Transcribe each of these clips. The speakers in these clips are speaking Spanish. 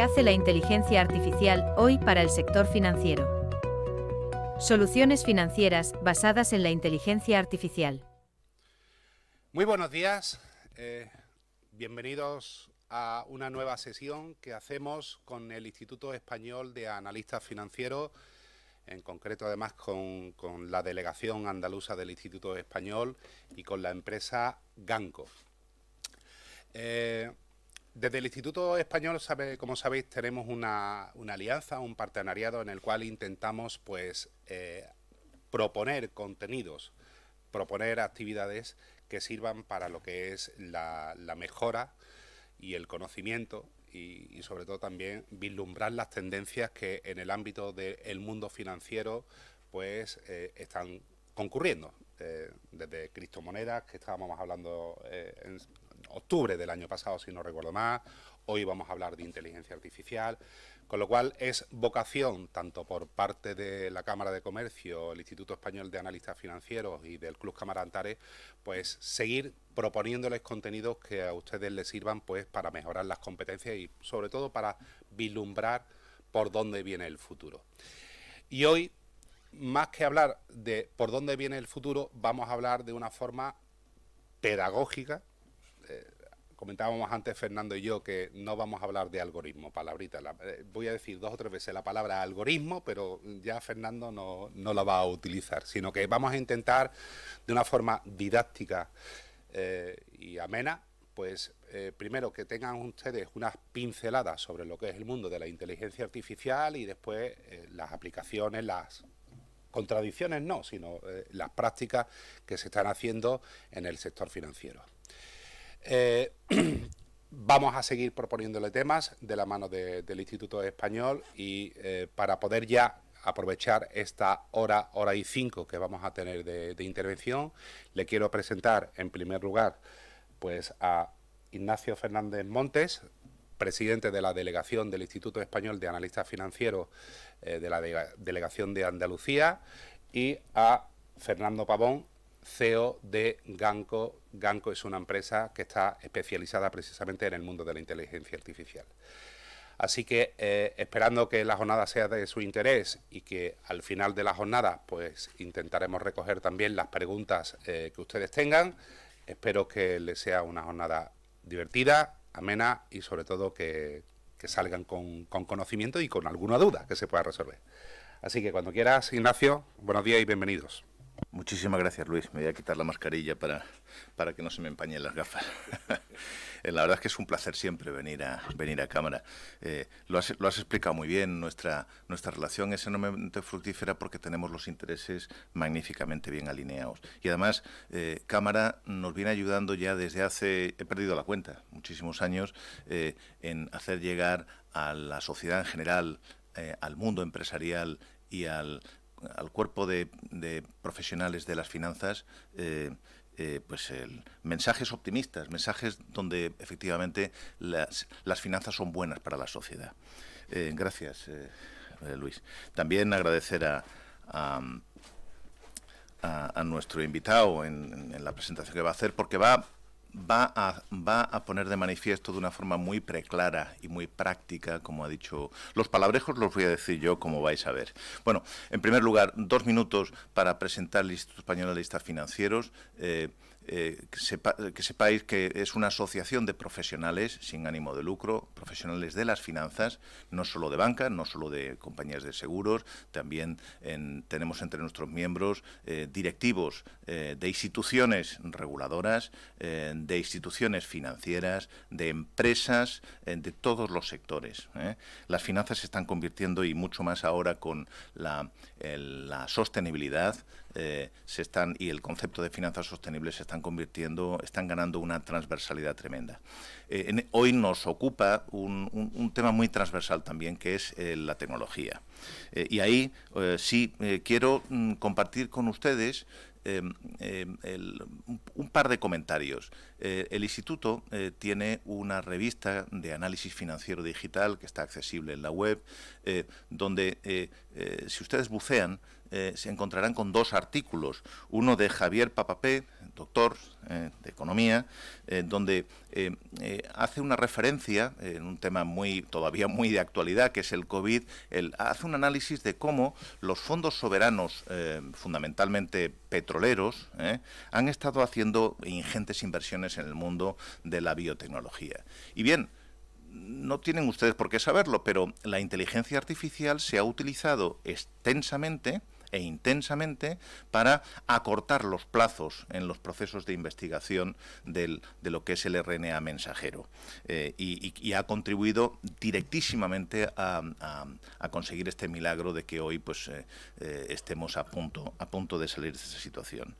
hace la inteligencia artificial hoy para el sector financiero. Soluciones financieras basadas en la inteligencia artificial. Muy buenos días, eh, bienvenidos a una nueva sesión que hacemos con el Instituto Español de Analistas Financieros, en concreto además con, la delegación andaluza del Instituto Español y con la empresa Ganco. Eh, desde el Instituto Español, como sabéis, tenemos una, alianza, un partenariado en el cual intentamos pues, eh, proponer contenidos, proponer actividades que sirvan para lo que es la, mejora y el conocimiento y, sobre todo también vislumbrar las tendencias que en el ámbito del mundo financiero pues eh, están concurriendo. Eh, desde criptomonedas, que estábamos hablando eh, en, octubre del año pasado, si no recuerdo más. Hoy vamos a hablar de inteligencia artificial. Con lo cual es vocación, tanto por parte de la Cámara de Comercio, el Instituto Español de Analistas Financieros y del Club Camarantares, pues seguir proponiéndoles contenidos que a ustedes les sirvan pues para mejorar las competencias y sobre todo para vislumbrar por dónde viene el futuro. Y hoy, más que hablar de por dónde viene el futuro, vamos a hablar de una forma pedagógica comentábamos antes Fernando y yo que no vamos a hablar de algoritmo, palabrita. Eh, voy a decir dos o tres veces la palabra algoritmo, pero ya Fernando no, la va a utilizar, sino que vamos a intentar de una forma didáctica eh, y amena, pues eh, primero que tengan ustedes unas pinceladas sobre lo que es el mundo de la inteligencia artificial y después las aplicaciones, las contradicciones no, sino las prácticas que se están haciendo en el sector financiero. Eh, vamos a seguir proponiéndole temas de la mano del Instituto Español y eh, para poder ya aprovechar esta hora, hora y cinco que vamos a tener de, intervención, le quiero presentar en primer lugar pues a Ignacio Fernández Montes, presidente de la delegación del Instituto Español de Analistas Financieros eh, de la delegación de Andalucía, y a Fernando Pavón, CEO de Ganco. Ganco es una empresa que está especializada precisamente en el mundo de la inteligencia artificial. Así que eh, esperando que la jornada sea de su interés y que al final de la jornada pues intentaremos recoger también las preguntas eh, que ustedes tengan. Espero que les sea una jornada divertida, amena y sobre todo que, salgan con, con, conocimiento y con alguna duda que se pueda resolver. Así que cuando quieras, Ignacio, buenos días y bienvenidos. Muchísimas gracias, Luis. Me voy a quitar la mascarilla para, para que no se me empañen las gafas. Eh, la verdad es que es un placer siempre venir a, venir a cámara. Eh, lo, has, lo, has, explicado muy bien. Nuestra, nuestra relación es enormemente fructífera porque tenemos los intereses magníficamente bien alineados. Y además, eh, cámara nos viene ayudando ya desde hace, he perdido la cuenta, muchísimos años, en hacer llegar a la sociedad en general, al mundo empresarial y al al cuerpo de, profesionales de las finanzas eh, eh, pues el, mensajes optimistas, mensajes donde efectivamente las, finanzas son buenas para la sociedad. Eh, gracias, Luis. También agradecer a, nuestro invitado en, en la presentación que va a hacer, porque va va a, va a poner de manifiesto de una forma muy preclara y muy práctica, como ha dicho. Los palabrejos los voy a decir yo, como vais a ver. Bueno, en primer lugar, dos minutos para presentar el Instituto Español de Listas Financieros. Eh, eh, que, sepáis que es una asociación de profesionales sin ánimo de lucro, profesionales de las finanzas, no solo de banca, no solo de compañías de seguros, también tenemos entre nuestros miembros eh, directivos eh, de instituciones reguladoras, de instituciones financieras, de empresas, de todos los sectores. Las finanzas se están convirtiendo y mucho más ahora con la, la sostenibilidad eh, se están y el concepto de finanzas sostenibles se están convirtiendo, están ganando una transversalidad tremenda. Eh, hoy nos ocupa un, tema muy transversal también, que es eh, la tecnología. y ahí sí quiero mm, compartir con ustedes un par de comentarios. el instituto tiene una revista de análisis financiero digital que está accesible en la web, donde si ustedes bucean, eh, se encontrarán con dos artículos, uno de Javier Papapé, doctor eh, de Economía, eh, donde hace una referencia, en un tema muy todavía muy de actualidad, que es el COVID, hace un análisis de cómo los fondos soberanos, fundamentalmente petroleros, han estado haciendo ingentes inversiones en el mundo de la biotecnología. Y bien, no tienen ustedes por qué saberlo, pero la inteligencia artificial se ha utilizado extensamente e intensamente para acortar los plazos en los procesos de investigación del, de lo que es el RNA mensajero eh, y, ha contribuido directísimamente a, conseguir este milagro de que hoy pues, eh, eh, estemos a punto, a punto de salir de esa situación.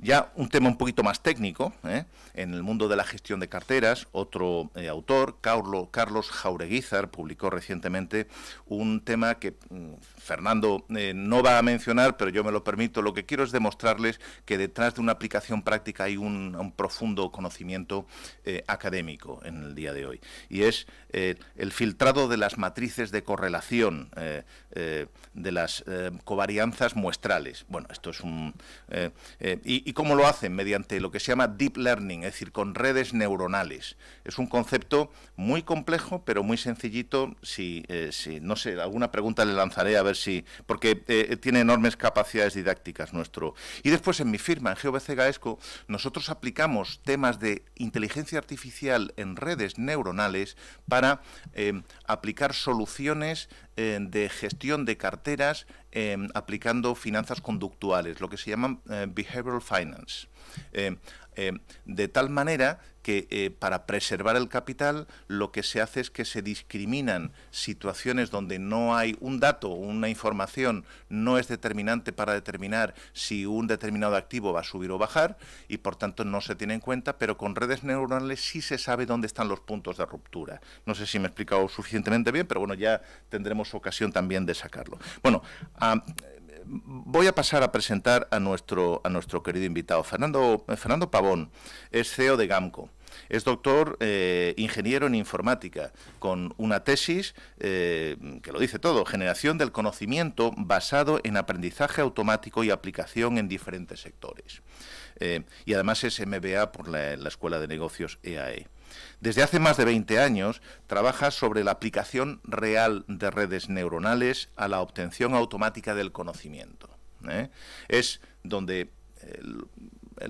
Ya un tema un poquito más técnico, ¿eh? en el mundo de la gestión de carteras, otro eh, autor, Carlos Jaureguizar, publicó recientemente un tema que mm, Fernando eh, no va a mencionar, pero yo me lo permito. Lo que quiero es demostrarles que detrás de una aplicación práctica hay un, profundo conocimiento académico en el día de hoy. Y es el filtrado de las matrices de correlación, de las covarianzas muestrales. Bueno, esto es un... ¿Y, cómo lo hacen? Mediante lo que se llama deep learning, es decir, con redes neuronales. Es un concepto muy complejo, pero muy sencillito. Si, eh, no sé, alguna pregunta le lanzaré a ver si... Porque eh, tiene enormes capacidades didácticas nuestro. Y después en mi firma, en GBC Gaesco, nosotros aplicamos temas de inteligencia artificial en redes neuronales para eh, aplicar soluciones de gestión de carteras Em, aplicando finanzas conductuales, lo que se llaman eh, behavioral finance. Em, em, de tal manera que eh, para preservar el capital lo que se hace es que se discriminan situaciones donde no hay un dato una información no es determinante para determinar si un determinado activo va a subir o bajar y por tanto no se tiene en cuenta, pero con redes neuronales sí se sabe dónde están los puntos de ruptura. No sé si me he explicado suficientemente bien, pero bueno, ya tendremos ocasión también de sacarlo. Bueno, voy a pasar a presentar a nuestro, a nuestro querido invitado. Fernando, Fernando Pavón es CEO de GAMCO. Es doctor eh, ingeniero en informática, con una tesis eh, que lo dice todo, generación del conocimiento basado en aprendizaje automático y aplicación en diferentes sectores. Eh, y además es MBA por la Escuela de Negocios EAE. Desde hace más de 20 años trabaja sobre la aplicación real de redes neuronales a la obtención automática del conocimiento. ¿eh? Es donde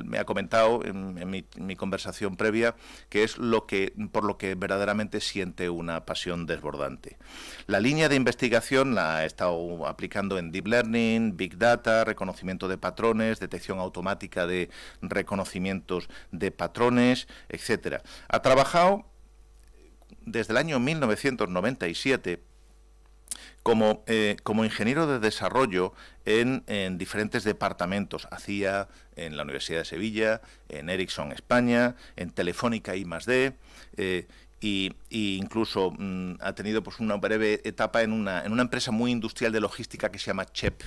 me ha comentado en, mi, conversación previa que es lo que, por lo que verdaderamente siente una pasión desbordante. La línea de investigación la ha estado aplicando en Deep Learning, Big Data, reconocimiento de patrones, detección automática de reconocimientos de patrones, etcétera. Ha trabajado desde el año 1997 eh, como, ingeniero de desarrollo en, diferentes departamentos, hacía en la Universidad de Sevilla, en Ericsson España, en Telefónica I más D, eh, incluso mm, ha tenido pues, una breve etapa en una, empresa muy industrial de logística que se llama CHEP,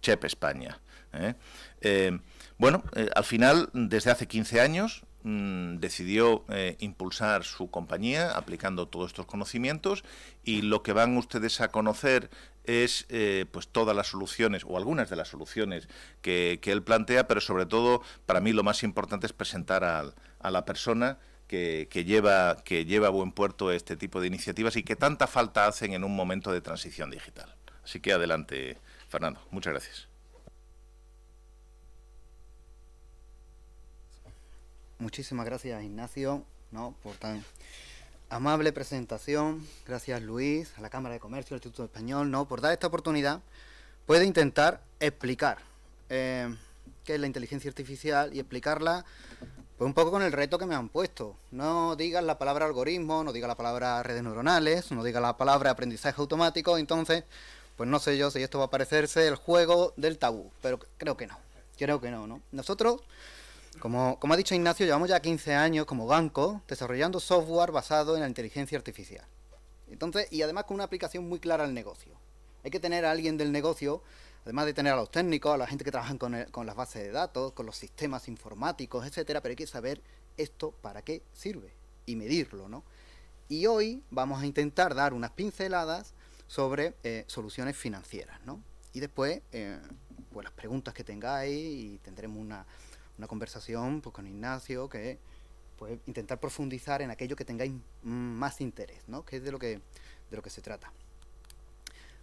CHEP España. ¿eh? Eh, bueno, al final, desde hace 15 años, Mm, decidió eh, impulsar su compañía aplicando todos estos conocimientos y lo que van ustedes a conocer es eh, pues todas las soluciones o algunas de las soluciones que, él plantea, pero sobre todo para mí lo más importante es presentar a la persona que, que, lleva, que lleva a buen puerto este tipo de iniciativas y que tanta falta hacen en un momento de transición digital. Así que adelante, Fernando. Muchas gracias. Muchísimas gracias Ignacio ¿no? por tan amable presentación. Gracias Luis, a la Cámara de Comercio, al Instituto Español, ¿no? por dar esta oportunidad. Puede intentar explicar eh, qué es la inteligencia artificial y explicarla pues, un poco con el reto que me han puesto. No digas la palabra algoritmo, no digas la palabra redes neuronales, no digas la palabra aprendizaje automático, entonces, pues no sé yo si esto va a parecerse el juego del tabú, pero creo que no. Creo que no, ¿no? Nosotros como, ha dicho Ignacio, llevamos ya 15 años como banco desarrollando software basado en la inteligencia artificial. Entonces, y además con una aplicación muy clara al negocio. Hay que tener a alguien del negocio, además de tener a los técnicos, a la gente que trabaja con, las bases de datos, con los sistemas informáticos, etcétera, pero hay que saber esto para qué sirve y medirlo, ¿no? Y hoy vamos a intentar dar unas pinceladas sobre eh, soluciones financieras, ¿no? Y después, eh, pues las preguntas que tengáis y tendremos una, una conversación pues, con Ignacio, que puede intentar profundizar en aquello que tengáis más interés, ¿no? Que es de lo que, de lo que se trata.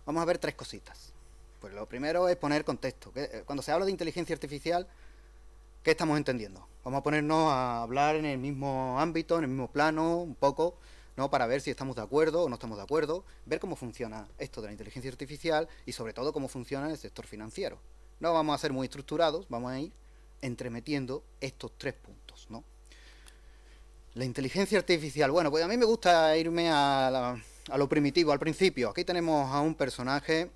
Vamos a ver tres cositas. Pues lo primero es poner contexto. Eh, cuando se habla de inteligencia artificial, ¿qué estamos entendiendo? Vamos a ponernos a hablar en el mismo ámbito, en el mismo plano, un poco, ¿no? Para ver si estamos de acuerdo o no estamos de acuerdo, ver cómo funciona esto de la inteligencia artificial y sobre todo cómo funciona el sector financiero. No vamos a ser muy estructurados, vamos a ir entremetiendo estos tres puntos, ¿no? La inteligencia artificial. Bueno, pues a mí me gusta irme a, lo primitivo, al principio. Aquí tenemos a un personaje,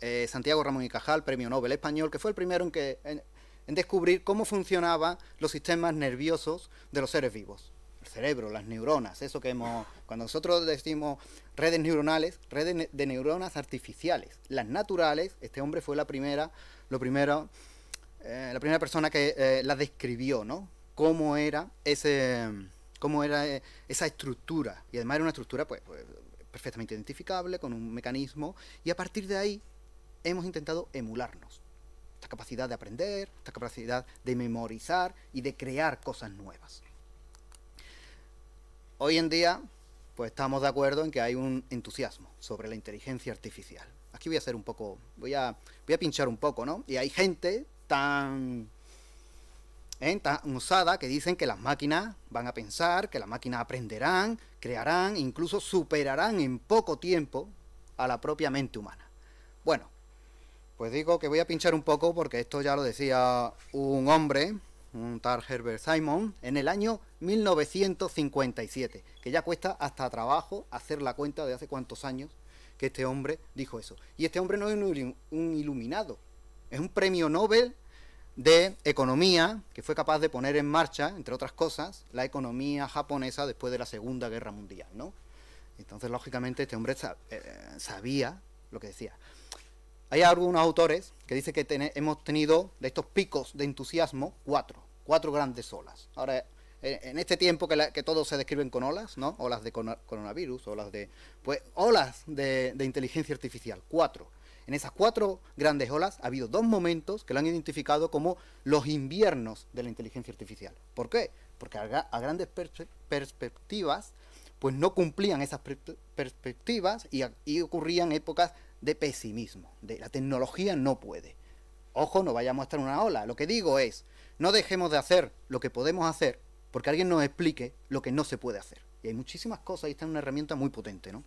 eh, Santiago Ramón y Cajal, premio Nobel español, que fue el primero en, en descubrir cómo funcionaban los sistemas nerviosos de los seres vivos el cerebro, las neuronas, eso que hemos... Cuando nosotros decimos redes neuronales, redes de neuronas artificiales, las naturales, este hombre fue la primera, lo primero eh, la primera persona que eh, la describió, ¿no? Cómo era, ese, cómo era eh, esa estructura. Y además era una estructura pues, pues, perfectamente identificable, con un mecanismo. Y a partir de ahí hemos intentado emularnos. Esta capacidad de aprender, esta capacidad de memorizar y de crear cosas nuevas. Hoy en día, pues estamos de acuerdo en que hay un entusiasmo sobre la inteligencia artificial. Aquí voy a hacer un poco, voy a, voy a pinchar un poco, ¿no? Y hay gente ¿eh? tan, usada que dicen que las máquinas van a pensar, que las máquinas aprenderán, crearán, incluso superarán en poco tiempo a la propia mente humana. Bueno, pues digo que voy a pinchar un poco porque esto ya lo decía un hombre, un tal Herbert Simon, en el año 1957, que ya cuesta hasta trabajo hacer la cuenta de hace cuántos años que este hombre dijo eso. Y este hombre no es un iluminado, es un premio Nobel de economía que fue capaz de poner en marcha, entre otras cosas, la economía japonesa después de la Segunda Guerra Mundial, ¿no? Entonces, lógicamente, este hombre eh, sabía lo que decía. Hay algunos autores que dicen que hemos tenido de estos picos de entusiasmo cuatro, cuatro grandes olas. Ahora, en este tiempo que, todos se describen con olas, ¿no? Olas de coronavirus, olas de... Pues olas de inteligencia artificial, cuatro en esas cuatro grandes olas ha habido dos momentos que lo han identificado como los inviernos de la inteligencia artificial. ¿Por qué? Porque a, grandes perspectivas, pues no cumplían esas perspectivas y, ocurrían épocas de pesimismo, de la tecnología no puede. Ojo, no vayamos a estar en una ola. Lo que digo es, no dejemos de hacer lo que podemos hacer porque alguien nos explique lo que no se puede hacer. Y hay muchísimas cosas y está es una herramienta muy potente, ¿no?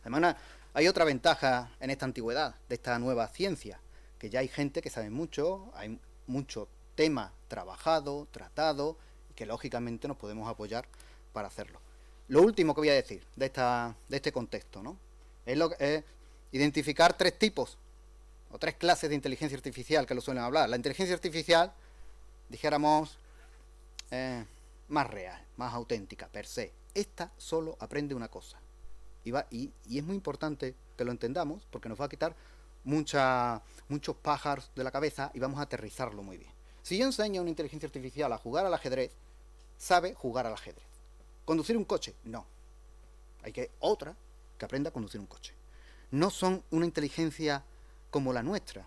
Además, hay otra ventaja en esta antigüedad, de esta nueva ciencia, que ya hay gente que sabe mucho, hay mucho tema trabajado, tratado, que lógicamente nos podemos apoyar para hacerlo. Lo último que voy a decir de, esta, de este contexto, ¿no? Es, lo, es identificar tres tipos o tres clases de inteligencia artificial que lo suelen hablar. La inteligencia artificial, dijéramos, eh, más real, más auténtica, per se. Esta solo aprende una cosa, y, es muy importante que lo entendamos porque nos va a quitar muchos pájaros de la cabeza y vamos a aterrizarlo muy bien. Si yo enseño a una inteligencia artificial a jugar al ajedrez, sabe jugar al ajedrez. ¿Conducir un coche? No. Hay que otra que aprenda a conducir un coche. No son una inteligencia como la nuestra,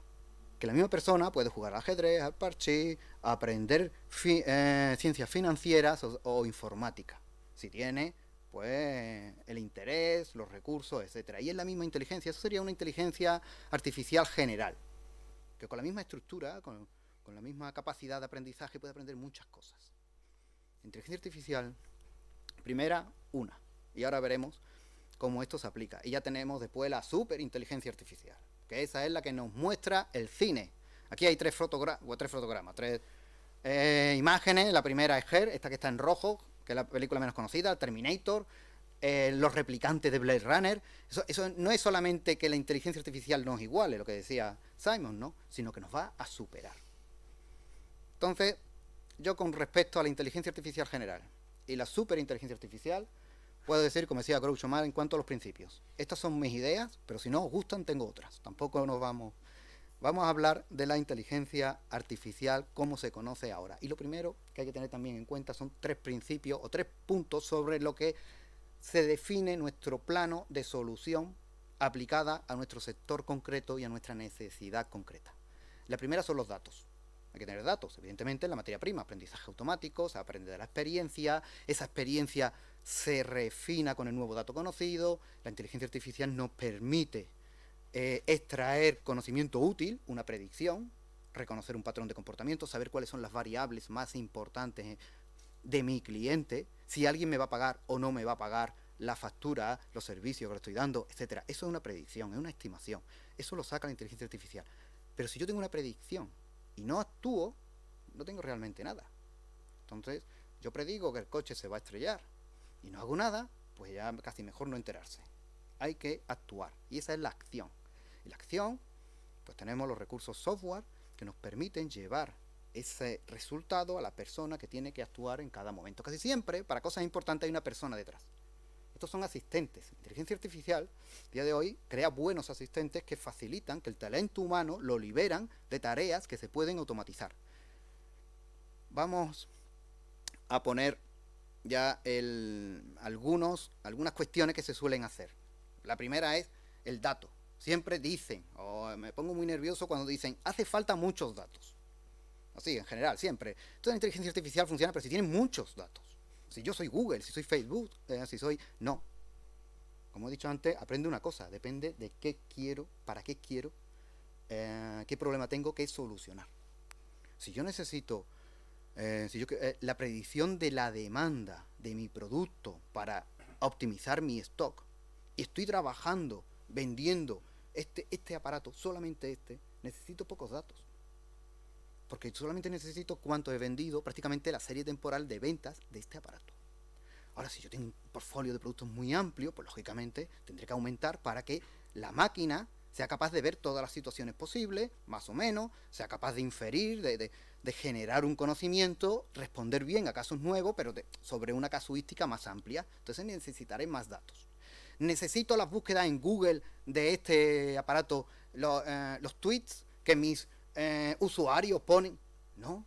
que la misma persona puede jugar al ajedrez, al parche, aprender eh, ciencias financieras o informática, si tiene pues el interés, los recursos, etcétera. Y es la misma inteligencia, eso sería una inteligencia artificial general, que con la misma estructura, con, la misma capacidad de aprendizaje puede aprender muchas cosas. Inteligencia artificial, primera, una. Y ahora veremos cómo esto se aplica. Y ya tenemos después la superinteligencia artificial, que esa es la que nos muestra el cine. Aquí hay tres, tres fotogramas, tres eh, imágenes. La primera es Her, esta que está en rojo, que es la película menos conocida, Terminator, eh, Los replicantes de Blade Runner. Eso, no es solamente que la inteligencia artificial nos iguale, lo que decía Simon, ¿no? Sino que nos va a superar. Entonces, yo con respecto a la inteligencia artificial general y la superinteligencia artificial, puedo decir, como decía Groucho Mal, en cuanto a los principios. Estas son mis ideas, pero si no os gustan, tengo otras. Tampoco nos vamos Vamos a hablar de la inteligencia artificial como se conoce ahora. Y lo primero que hay que tener también en cuenta son tres principios o tres puntos sobre lo que se define nuestro plano de solución aplicada a nuestro sector concreto y a nuestra necesidad concreta. La primera son los datos. Hay que tener datos, evidentemente, la materia prima, aprendizaje automático, se aprende de la experiencia, esa experiencia se refina con el nuevo dato conocido, la inteligencia artificial nos permite extraer eh, conocimiento útil, una predicción, reconocer un patrón de comportamiento, saber cuáles son las variables más importantes eh, de mi cliente, si alguien me va a pagar o no me va a pagar la factura, los servicios que le estoy dando, etcétera. Eso es una predicción, es una estimación. Eso lo saca la inteligencia artificial. Pero si yo tengo una predicción y no actúo, no tengo realmente nada. Entonces, yo predigo que el coche se va a estrellar y no hago nada, pues ya casi mejor no enterarse. Hay que actuar y esa es la acción la acción, pues tenemos los recursos software que nos permiten llevar ese resultado a la persona que tiene que actuar en cada momento. Casi siempre, para cosas importantes, hay una persona detrás. Estos son asistentes. inteligencia artificial, día de hoy, crea buenos asistentes que facilitan que el talento humano lo liberan de tareas que se pueden automatizar. Vamos a poner ya algunos, algunas cuestiones que se suelen hacer. La primera es el dato siempre dicen, o me pongo muy nervioso cuando dicen, hace falta muchos datos. Así, en general, siempre. Toda la inteligencia artificial funciona, pero si tiene muchos datos. Si yo soy Google, si soy Facebook, eh, si soy... No. Como he dicho antes, aprende una cosa. Depende de qué quiero, para qué quiero, eh, qué problema tengo que solucionar. Si yo necesito... Eh, si la predicción de la demanda de mi producto para optimizar mi stock. Y estoy trabajando, vendiendo, este, este, aparato, solamente este, necesito pocos datos. Porque solamente necesito cuánto he vendido, prácticamente la serie temporal de ventas de este aparato. Ahora, si yo tengo un portfolio de productos muy amplio, pues lógicamente tendré que aumentar para que la máquina sea capaz de ver todas las situaciones posibles, más o menos, sea capaz de inferir, de, generar un conocimiento, responder bien a casos nuevos, pero sobre una casuística más amplia. Entonces necesitaré más datos necesito las búsquedas en Google de este aparato, eh, los, tweets que mis eh, usuarios ponen. No.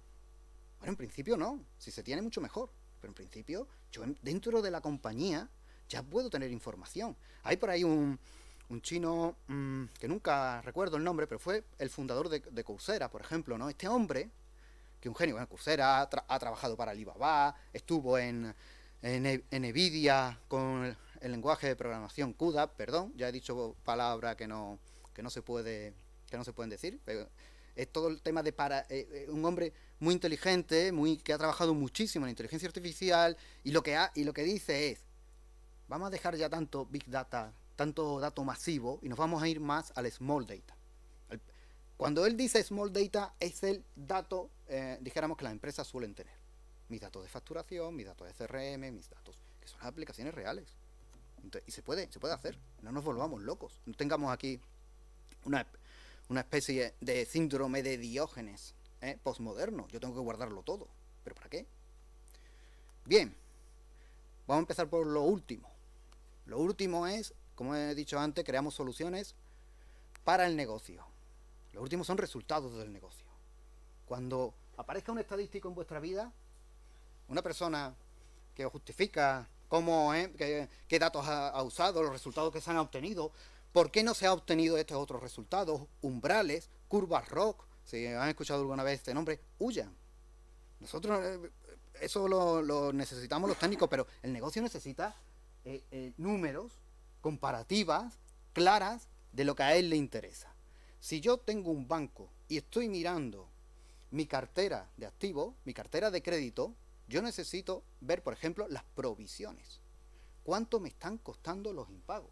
Bueno, en principio no. Si se tiene, mucho mejor. Pero en principio, yo dentro de la compañía ya puedo tener información. Hay por ahí un, un chino mm, que nunca recuerdo el nombre, pero fue el fundador de, de Coursera, por ejemplo, ¿no? Este hombre, que un genio, bueno, Coursera ha, trabajado para Alibaba, estuvo en, en, e, en Nvidia con el lenguaje de programación CUDA, perdón, ya he dicho palabras que no, que no se puede que no se pueden decir, pero es todo el tema de para eh, eh, un hombre muy inteligente, muy que ha trabajado muchísimo en inteligencia artificial y lo que y lo que dice es vamos a dejar ya tanto big data, tanto dato masivo y nos vamos a ir más al small data. cuando él dice small data es el dato, eh, dijéramos que las empresas suelen tener. Mis datos de facturación, mis datos de CRM, mis datos, que son las aplicaciones reales y se puede, se puede hacer. No nos volvamos locos. No tengamos aquí una, especie de síndrome de diógenes ¿eh? postmoderno. Yo tengo que guardarlo todo. ¿Pero para qué? Bien, vamos a empezar por lo último. Lo último es, como he dicho antes, creamos soluciones para el negocio. Lo último son resultados del negocio. Cuando aparezca un estadístico en vuestra vida, una persona que os justifica cómo, eh, qué, datos ha, usado, los resultados que se han obtenido, por qué no se ha obtenido estos otros resultados, umbrales, curvas rock, si han escuchado alguna vez este nombre, huyan. Nosotros eh, eso lo, necesitamos los técnicos, pero el negocio necesita eh, números, comparativas, claras de lo que a él le interesa. Si yo tengo un banco y estoy mirando mi cartera de activos, mi cartera de crédito, yo necesito ver, por ejemplo, las provisiones. ¿Cuánto me están costando los impagos?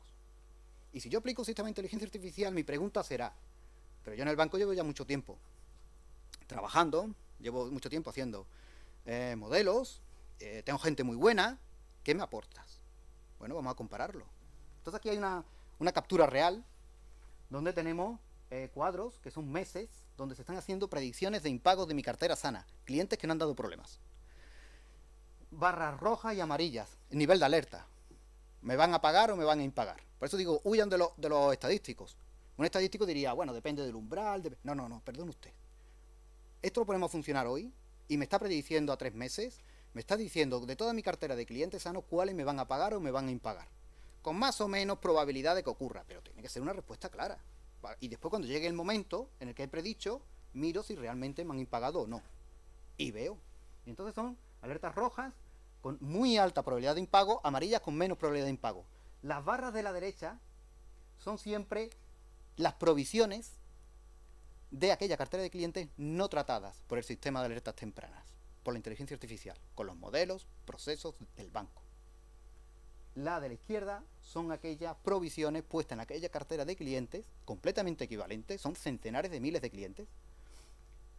Y si yo aplico un sistema de inteligencia artificial, mi pregunta será, pero yo en el banco llevo ya mucho tiempo trabajando, llevo mucho tiempo haciendo eh, modelos, eh, tengo gente muy buena, ¿qué me aportas? Bueno, vamos a compararlo. Entonces aquí hay una, captura real donde tenemos eh, cuadros que son meses donde se están haciendo predicciones de impagos de mi cartera sana, clientes que no han dado problemas barras rojas y amarillas, nivel de alerta. ¿Me van a pagar o me van a impagar? Por eso digo, huyan de, de los estadísticos. Un estadístico diría, bueno, depende del umbral. No, no, no, perdón usted. Esto lo ponemos a funcionar hoy y me está prediciendo a tres meses, me está diciendo de toda mi cartera de clientes sanos cuáles me van a pagar o me van a impagar. Con más o menos probabilidad de que ocurra, pero tiene que ser una respuesta clara. Y después cuando llegue el momento en el que he predicho, miro si realmente me han impagado o no. Y veo. Y entonces son Alertas rojas con muy alta probabilidad de impago, amarillas con menos probabilidad de impago. Las barras de la derecha son siempre las provisiones de aquella cartera de clientes no tratadas por el sistema de alertas tempranas, por la inteligencia artificial, con los modelos, procesos del banco. La de la izquierda son aquellas provisiones puestas en aquella cartera de clientes, completamente equivalentes, son centenares de miles de clientes,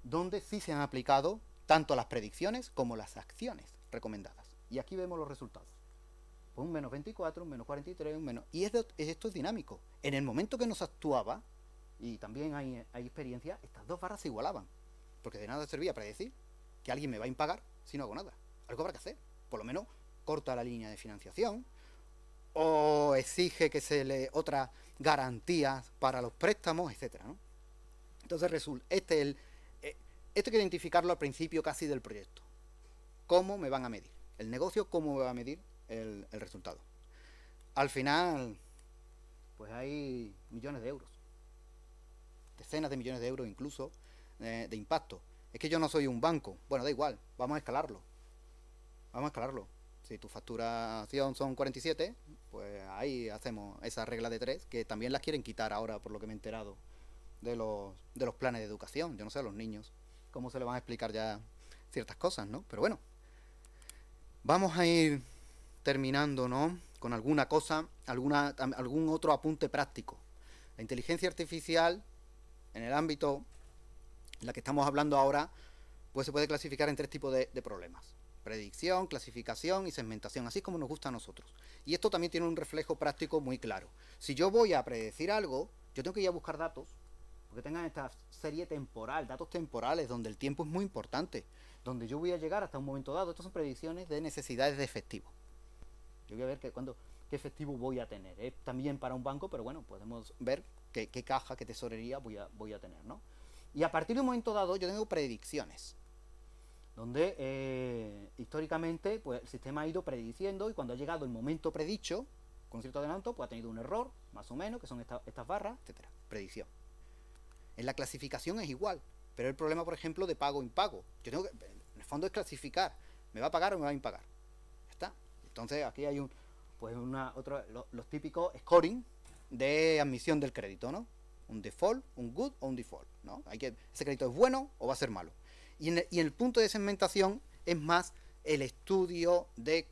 donde sí se han aplicado tanto las predicciones como las acciones recomendadas. Y aquí vemos los resultados. un menos 24, un menos 43, un menos... Y esto, es dinámico. En el momento que nos actuaba, y también hay, experiencia, estas dos barras se igualaban. Porque de nada servía predecir que alguien me va a impagar si no hago nada. Algo habrá que hacer. Por lo menos corta la línea de financiación, o exige que se le otras garantías para los préstamos, etcétera. Entonces resulta, este es el esto hay que identificarlo al principio casi del proyecto. ¿Cómo me van a medir? El negocio, ¿cómo me va a medir el, resultado? Al final, pues hay millones de euros. Decenas de millones de euros incluso eh, de impacto. Es que yo no soy un banco. Bueno, da igual, vamos a escalarlo. Vamos a escalarlo. Si tu facturación son 47, pues ahí hacemos esa regla de tres que también las quieren quitar ahora, por lo que me he enterado, de los, de los planes de educación. Yo no sé, los niños cómo se le van a explicar ya ciertas cosas, ¿no? Pero bueno, vamos a ir terminando, ¿no? Con alguna cosa, alguna, algún otro apunte práctico. La inteligencia artificial, en el ámbito en la que estamos hablando ahora, pues se puede clasificar en tres tipos de, problemas. Predicción, clasificación y segmentación, así como nos gusta a nosotros. Y esto también tiene un reflejo práctico muy claro. Si yo voy a predecir algo, yo tengo que ir a buscar datos porque tengan esta serie temporal, datos temporales, donde el tiempo es muy importante, donde yo voy a llegar hasta un momento dado. Estas son predicciones de necesidades de efectivo. Yo voy a ver que cuando, qué efectivo voy a tener. Eh, también para un banco, pero bueno, podemos ver qué, caja, qué tesorería voy a, voy a tener, ¿no? Y a partir de un momento dado yo tengo predicciones, donde eh, históricamente pues, el sistema ha ido prediciendo y cuando ha llegado el momento predicho, con cierto adelanto, pues ha tenido un error, más o menos, que son estas barras, etcétera. Predicción. En la clasificación es igual, pero el problema, por ejemplo, de pago-impago. o Yo tengo que, en el fondo es clasificar, ¿me va a pagar o me va a impagar? está. Entonces aquí hay un, pues una, otro, los típicos scoring de admisión del crédito, ¿no? Un default, un good o un default, ¿no? Hay que, ese crédito es bueno o va a ser malo. Y en el, y en el punto de segmentación es más el estudio de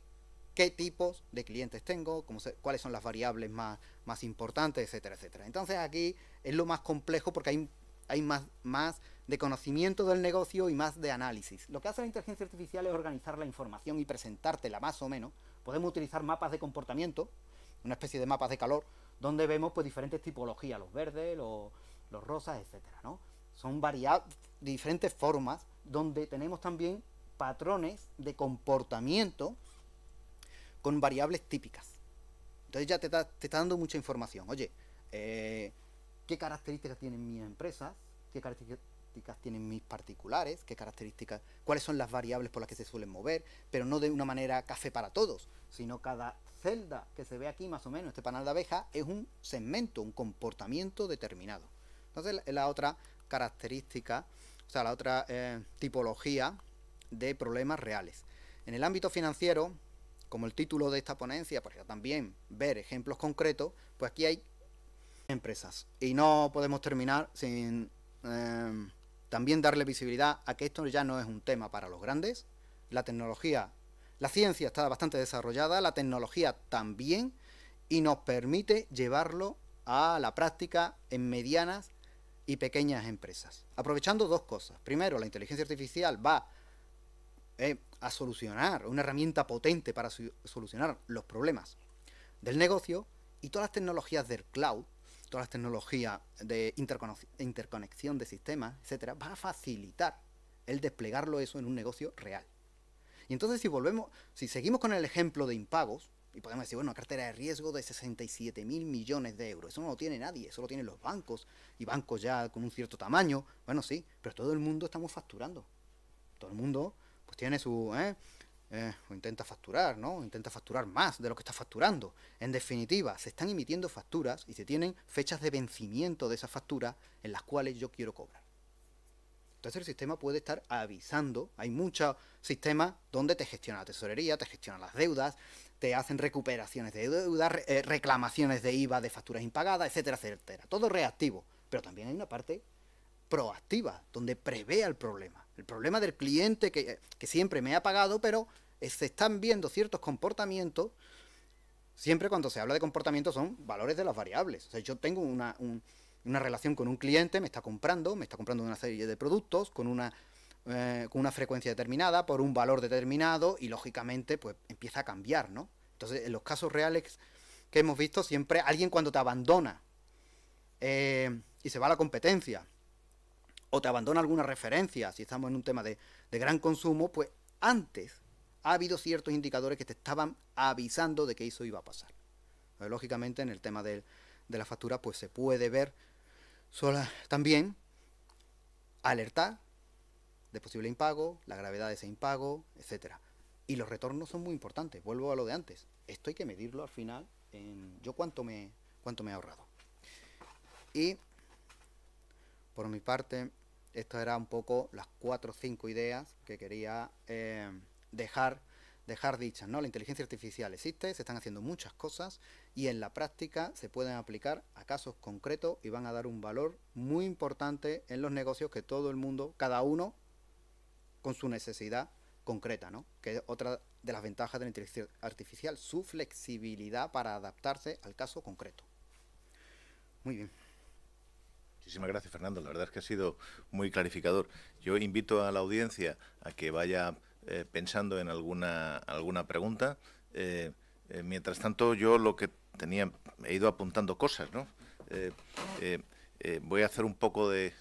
qué tipos de clientes tengo, cómo cuáles son las variables más, más importantes, etcétera, etcétera. Entonces aquí es lo más complejo porque hay, hay más, más de conocimiento del negocio y más de análisis. Lo que hace la inteligencia artificial es organizar la información y presentártela más o menos. Podemos utilizar mapas de comportamiento, una especie de mapas de calor, donde vemos pues diferentes tipologías, los verdes, los, los rosas, etcétera, ¿no? Son diferentes formas donde tenemos también patrones de comportamiento con variables típicas. Entonces ya te está, dando mucha información. Oye, eh, ¿qué características tienen mis empresas? ¿Qué características tienen mis particulares? ¿Qué características? ¿Cuáles son las variables por las que se suelen mover? Pero no de una manera café para todos, sino cada celda que se ve aquí más o menos, este panal de abeja, es un segmento, un comportamiento determinado. Entonces es la otra característica, o sea, la otra eh, tipología de problemas reales. En el ámbito financiero, como el título de esta ponencia, para pues, también ver ejemplos concretos, pues aquí hay empresas. Y no podemos terminar sin em, también darle visibilidad a que esto ya no es un tema para los grandes. La tecnología, la ciencia está bastante desarrollada, la tecnología también, y nos permite llevarlo a la práctica en medianas y pequeñas empresas. Aprovechando dos cosas. Primero, la inteligencia artificial va eh, a solucionar, una herramienta potente para solucionar los problemas del negocio y todas las tecnologías del cloud, todas las tecnologías de interconexión de sistemas, etcétera, va a facilitar el desplegarlo eso en un negocio real. Y entonces si volvemos, si seguimos con el ejemplo de impagos, y podemos decir, bueno, cartera de riesgo de 67 mil millones de euros. Eso no lo tiene nadie, eso lo tienen los bancos, y bancos ya con un cierto tamaño. Bueno, sí, pero todo el mundo estamos facturando. Todo el mundo tiene su... ¿eh? Eh, intenta facturar, ¿no? intenta facturar más de lo que está facturando. En definitiva, se están emitiendo facturas y se tienen fechas de vencimiento de esas facturas en las cuales yo quiero cobrar. Entonces el sistema puede estar avisando. Hay muchos sistemas donde te gestiona la tesorería, te gestiona las deudas, te hacen recuperaciones de deudas, eh, reclamaciones de IVA de facturas impagadas, etcétera, etcétera. Todo reactivo. Pero también hay una parte proactiva, donde prevea el problema. El problema del cliente que, siempre me ha pagado, pero eh, se están viendo ciertos comportamientos. Siempre cuando se habla de comportamiento son valores de las variables. O sea, yo tengo una, relación con un cliente, me está comprando, me está comprando una serie de productos con una, eh, con una frecuencia determinada, por un valor determinado, y lógicamente pues empieza a cambiar, ¿no? Entonces, en los casos reales que hemos visto, siempre alguien cuando te abandona eh, y se va a la competencia, o te abandona alguna referencia, si estamos en un tema de, gran consumo, pues antes ha habido ciertos indicadores que te estaban avisando de que eso iba a pasar. lógicamente en el tema de, la factura pues se puede ver sola, también alerta de posible impago, la gravedad de ese impago, etcétera. Y los retornos son muy importantes, vuelvo a lo de antes. Esto hay que medirlo al final en yo cuánto me, cuánto me he ahorrado. Y por mi parte, esto era un poco las cuatro o cinco ideas que quería eh, dejar, dejar dichas. ¿no? La inteligencia artificial existe, se están haciendo muchas cosas y en la práctica se pueden aplicar a casos concretos y van a dar un valor muy importante en los negocios que todo el mundo, cada uno con su necesidad concreta, ¿no? que es otra de las ventajas de la inteligencia artificial, su flexibilidad para adaptarse al caso concreto. Muy bien. Muchísimas gracias, Fernando. La verdad es que ha sido muy clarificador. Yo invito a la audiencia a que vaya eh, pensando en alguna, alguna pregunta. Eh, eh, mientras tanto, yo lo que tenía, he ido apuntando cosas, ¿no? voy a hacer un poco de...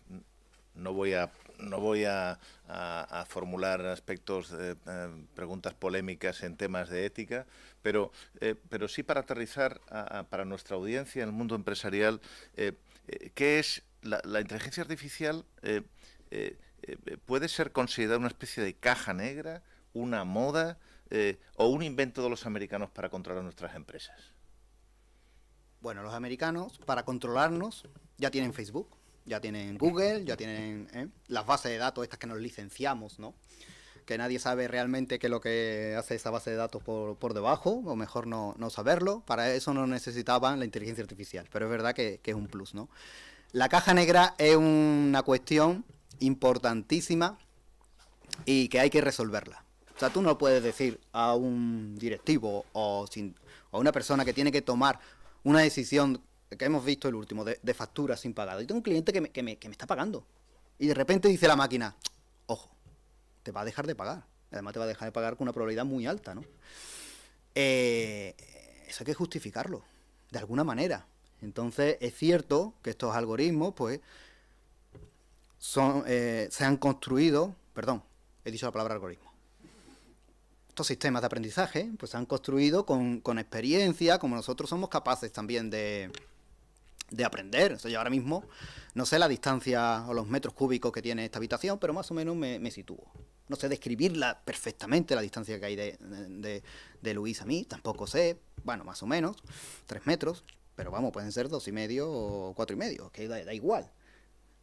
No voy a, no voy a, formular aspectos, preguntas polémicas en temas de ética, pero, pero sí para aterrizar para nuestra audiencia en el mundo empresarial, ¿qué es la, inteligencia artificial eh, eh, eh, puede ser considerada una especie de caja negra, una moda o un invento de los americanos para controlar nuestras empresas. Bueno, los americanos para controlarnos ya tienen Facebook, ya tienen Google, ya tienen las bases de datos estas que nos licenciamos, ¿no? que nadie sabe realmente qué es lo que hace esa base de datos por, por debajo, o mejor no, no, saberlo. Para eso no necesitaban la inteligencia artificial, pero es verdad que, que es un plus, ¿no? La caja negra es una cuestión importantísima y que hay que resolverla. O sea, tú no puedes decir a un directivo o, a una persona que tiene que tomar una decisión que hemos visto el último, de, factura facturas sin pagado. Y tengo un cliente que me, está pagando. Y de repente dice la máquina, ojo, te va a dejar de pagar. Además te va a dejar de pagar con una probabilidad muy alta, ¿no? Eh, eso hay que justificarlo, de alguna manera. Entonces, es cierto que estos algoritmos, pues, son, eh, se han construido, perdón, he dicho la palabra algoritmo. Estos sistemas de aprendizaje, pues, se han construido con, experiencia, como nosotros somos capaces también de, aprender. O sea, yo ahora mismo no sé la distancia o los metros cúbicos que tiene esta habitación, pero más o menos me, sitúo. No sé describirla perfectamente, la distancia que hay de, de, de Luis a mí, tampoco sé, bueno, más o menos, tres metros. Pero vamos, pueden ser dos y medio o cuatro y medio, que da, igual.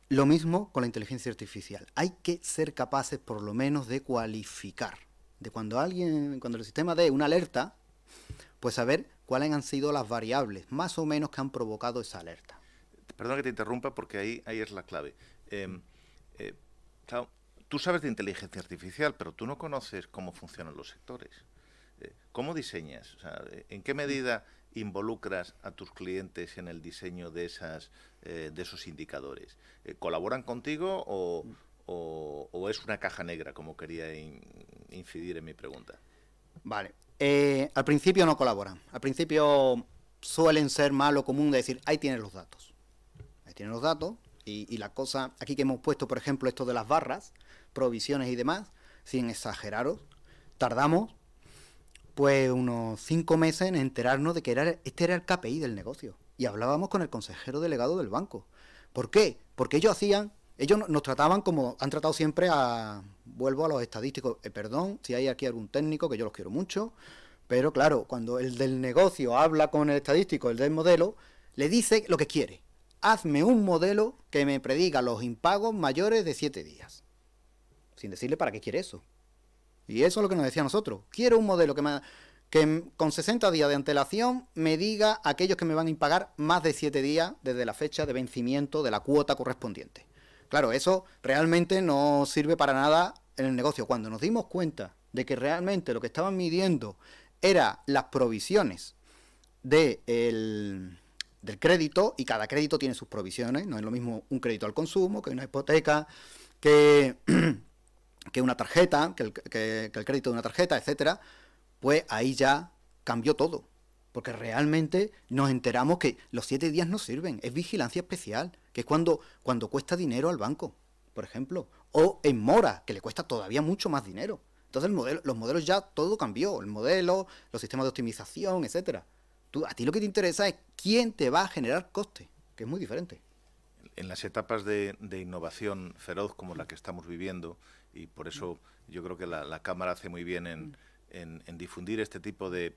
Lo mismo con la inteligencia artificial. Hay que ser capaces por lo menos de cualificar. De cuando alguien, cuando el sistema dé una alerta, pues saber cuáles han sido las variables más o menos que han provocado esa alerta. Perdona que te interrumpa porque ahí, ahí es la clave. Em, eh, tú sabes de inteligencia artificial, pero tú no conoces cómo funcionan los sectores. Eh, ¿Cómo diseñas? ¿En qué medida involucras a tus clientes en el diseño de, esas, eh, de esos indicadores? Eh, ¿Colaboran contigo o, es una caja negra, como quería incidir en mi pregunta? Vale. Eh, al principio no colaboran. Al principio suelen ser malo común de decir, ahí tienes los datos. Ahí tienes los datos. Y, y la cosa, aquí que hemos puesto, por ejemplo, esto de las barras, provisiones y demás, sin exageraros, tardamos pues unos cinco meses en enterarnos de que era, este era el KPI del negocio. Y hablábamos con el consejero delegado del banco. ¿Por qué? Porque ellos hacían, ellos nos trataban como han tratado siempre a, vuelvo a los estadísticos, eh, perdón si hay aquí algún técnico, que yo los quiero mucho, pero claro, cuando el del negocio habla con el estadístico, el del modelo, le dice lo que quiere. Hazme un modelo que me prediga los impagos mayores de siete días. Sin decirle para qué quiere eso. Y eso es lo que nos decía nosotros. Quiero un modelo que, me, con 60 días de antelación me diga aquellos que me van a impagar más de 7 días desde la fecha de vencimiento de la cuota correspondiente. Claro, eso realmente no sirve para nada en el negocio. Cuando nos dimos cuenta de que realmente lo que estaban midiendo eran las provisiones del crédito, y cada crédito tiene sus provisiones, no es lo mismo un crédito al consumo que una hipoteca, que que una tarjeta, que el, crédito de una tarjeta, etcétera, pues ahí ya cambió todo. Porque realmente nos enteramos que los siete días no sirven, es vigilancia especial, que es cuando, cuando cuesta dinero al banco, por ejemplo, o en mora, que le cuesta todavía mucho más dinero. Entonces los modelos ya todo cambió, el modelo, los sistemas de optimización, etcétera. Tú, a ti lo que te interesa es quién te va a generar coste, que es muy diferente. En las etapas de innovación feroz como la que estamos viviendo, y por eso yo creo que la, Cámara hace muy bien en, difundir este tipo de,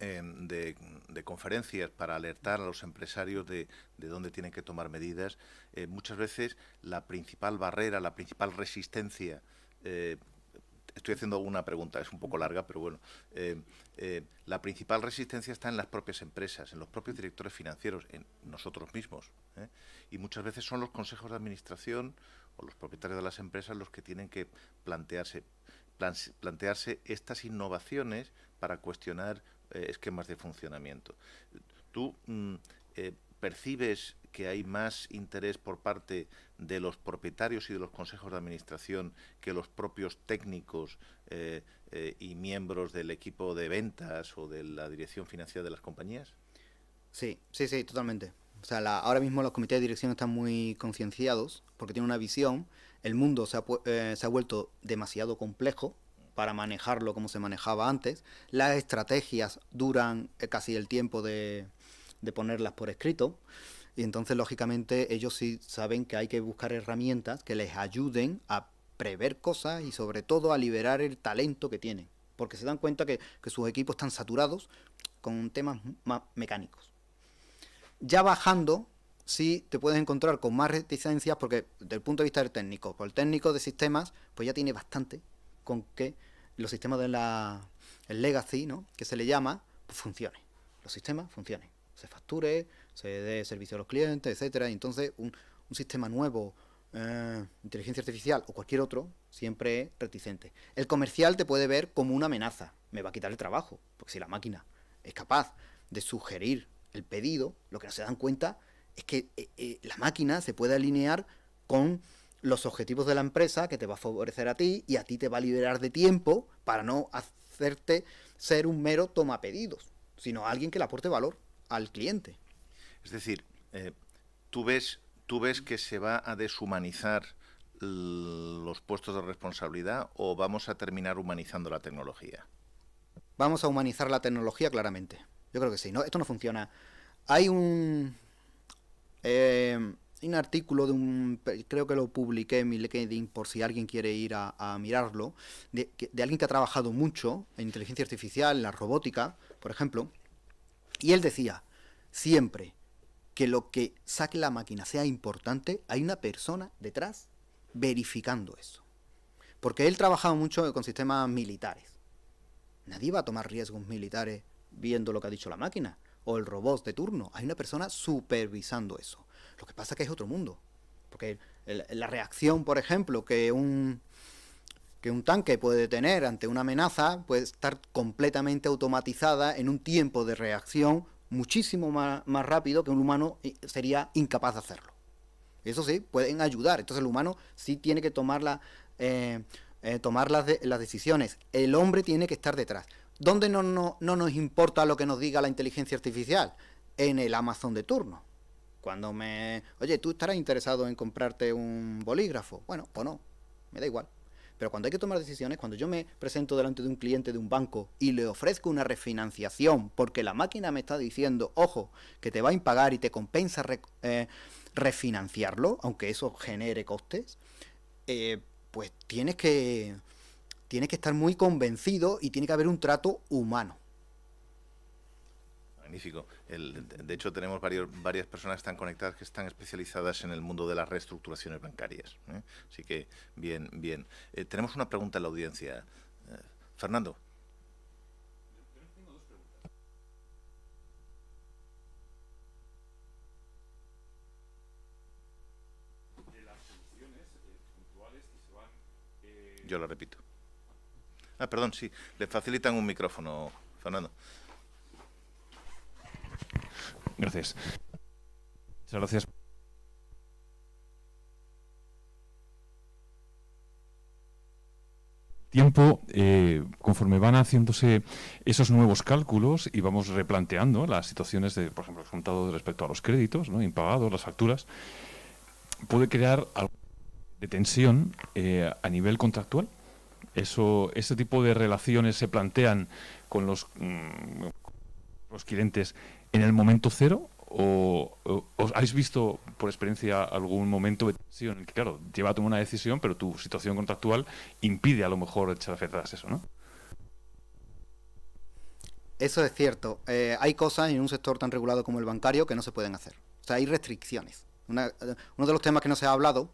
de, conferencias para alertar a los empresarios de, de dónde tienen que tomar medidas. Eh, muchas veces la principal barrera, la principal resistencia, eh, estoy haciendo una pregunta, es un poco larga, pero bueno, eh, la principal resistencia está en las propias empresas, en los propios directores financieros, en nosotros mismos. Y muchas veces son los consejos de administración o los propietarios de las empresas los que tienen que plantearse, plantearse estas innovaciones para cuestionar eh, esquemas de funcionamiento. Tú mm, eh, percibes que hay más interés por parte de los propietarios y de los consejos de administración que los propios técnicos eh, y miembros del equipo de ventas o de la dirección financiera de las compañías? Sí, sí, sí, totalmente ahora mismo los comités de dirección están muy concienciados porque tienen una visión. El mundo se ha, eh, vuelto demasiado complejo para manejarlo como se manejaba antes. Las estrategias duran eh, casi el tiempo de, ponerlas por escrito. Y entonces, lógicamente, ellos sí saben que hay que buscar herramientas que les ayuden a prever cosas y sobre todo a liberar el talento que tienen. Porque se dan cuenta que, que sus equipos están saturados con temas más mecánicos ya bajando, sí te puedes encontrar con más reticencias porque desde el punto de vista del técnico, por el técnico de sistemas, pues ya tiene bastante con que los sistemas de la el legacy, ¿no? que se le llama, pues funcione. Los sistemas funcionen. Se facture, se dé servicio a los clientes, etcétera. entonces un, sistema nuevo, eh, inteligencia artificial o cualquier otro, siempre es reticente. El comercial te puede ver como una amenaza. Me va a quitar el trabajo, porque si la máquina es capaz de sugerir el pedido, lo que no se dan cuenta es que eh, eh, la máquina se puede alinear con los objetivos de la empresa que te va a favorecer a ti y a ti te va a liberar de tiempo para no hacerte ser un mero toma pedidos, sino alguien que le aporte valor al cliente. Es decir, eh, tú, ves, tú ves que se va a deshumanizar los puestos de responsabilidad o vamos a terminar humanizando la tecnología? Vamos a humanizar la tecnología claramente. Yo creo que sí, no, esto no funciona. Hay un... Eh, un artículo de un, creo que lo publiqué en mi LinkedIn por si alguien quiere ir a, mirarlo, de, de, alguien que ha trabajado mucho en inteligencia artificial, en la robótica, por ejemplo, y él decía, siempre que lo que saque la máquina sea importante, hay una persona detrás verificando eso. Porque él trabajaba mucho con sistemas militares. Nadie va a tomar riesgos militares viendo lo que ha dicho la máquina o el robot de turno. Hay una persona supervisando eso. Lo que pasa es que es otro mundo. Porque la reacción, por ejemplo, que un, que un tanque puede tener ante una amenaza puede estar completamente automatizada en un tiempo de reacción muchísimo más, rápido que un humano sería incapaz de hacerlo. Eso sí, pueden ayudar. Entonces el humano sí tiene que tomar, eh, eh, tomar las, las decisiones. El hombre tiene que estar detrás. ¿Dónde no, nos importa lo que nos diga la inteligencia artificial? En el Amazon de turno. Cuando me... Oye, tú estarás interesado en comprarte un bolígrafo. Bueno, o no. Me da igual. Pero cuando hay que tomar decisiones, cuando yo me presento delante de un cliente de un banco y le ofrezco una refinanciación porque la máquina me está diciendo, ojo, que te va a impagar y te compensa eh, refinanciarlo, aunque eso genere costes, eh, pues tienes que tiene que estar muy convencido y tiene que haber un trato humano. Magnífico. de hecho, tenemos varias personas que están conectadas que están especializadas en el mundo de las reestructuraciones bancarias. ¿eh? Así que, bien, bien. Eh, tenemos una pregunta en la audiencia. Eh, Fernando. Yo lo repito. Ah, perdón, sí, le facilitan un micrófono, Fernando. Gracias. Muchas gracias. tiempo, eh, conforme van haciéndose esos nuevos cálculos y vamos replanteando las situaciones de, por ejemplo, respecto a los créditos, ¿no? impagados, las facturas, puede crear alguna tensión eh, a nivel contractual eso, ese tipo de relaciones se plantean con los, mm, clientes en el momento cero? ¿O, o habéis visto por experiencia algún momento de tensión en que, claro, lleva a tomar una decisión, pero tu situación contractual impide a lo mejor echar atrás eso, ¿no? Eso es cierto. Eh, hay cosas en un sector tan regulado como el bancario que no se pueden hacer. O sea, hay restricciones. uno de los temas que no se ha hablado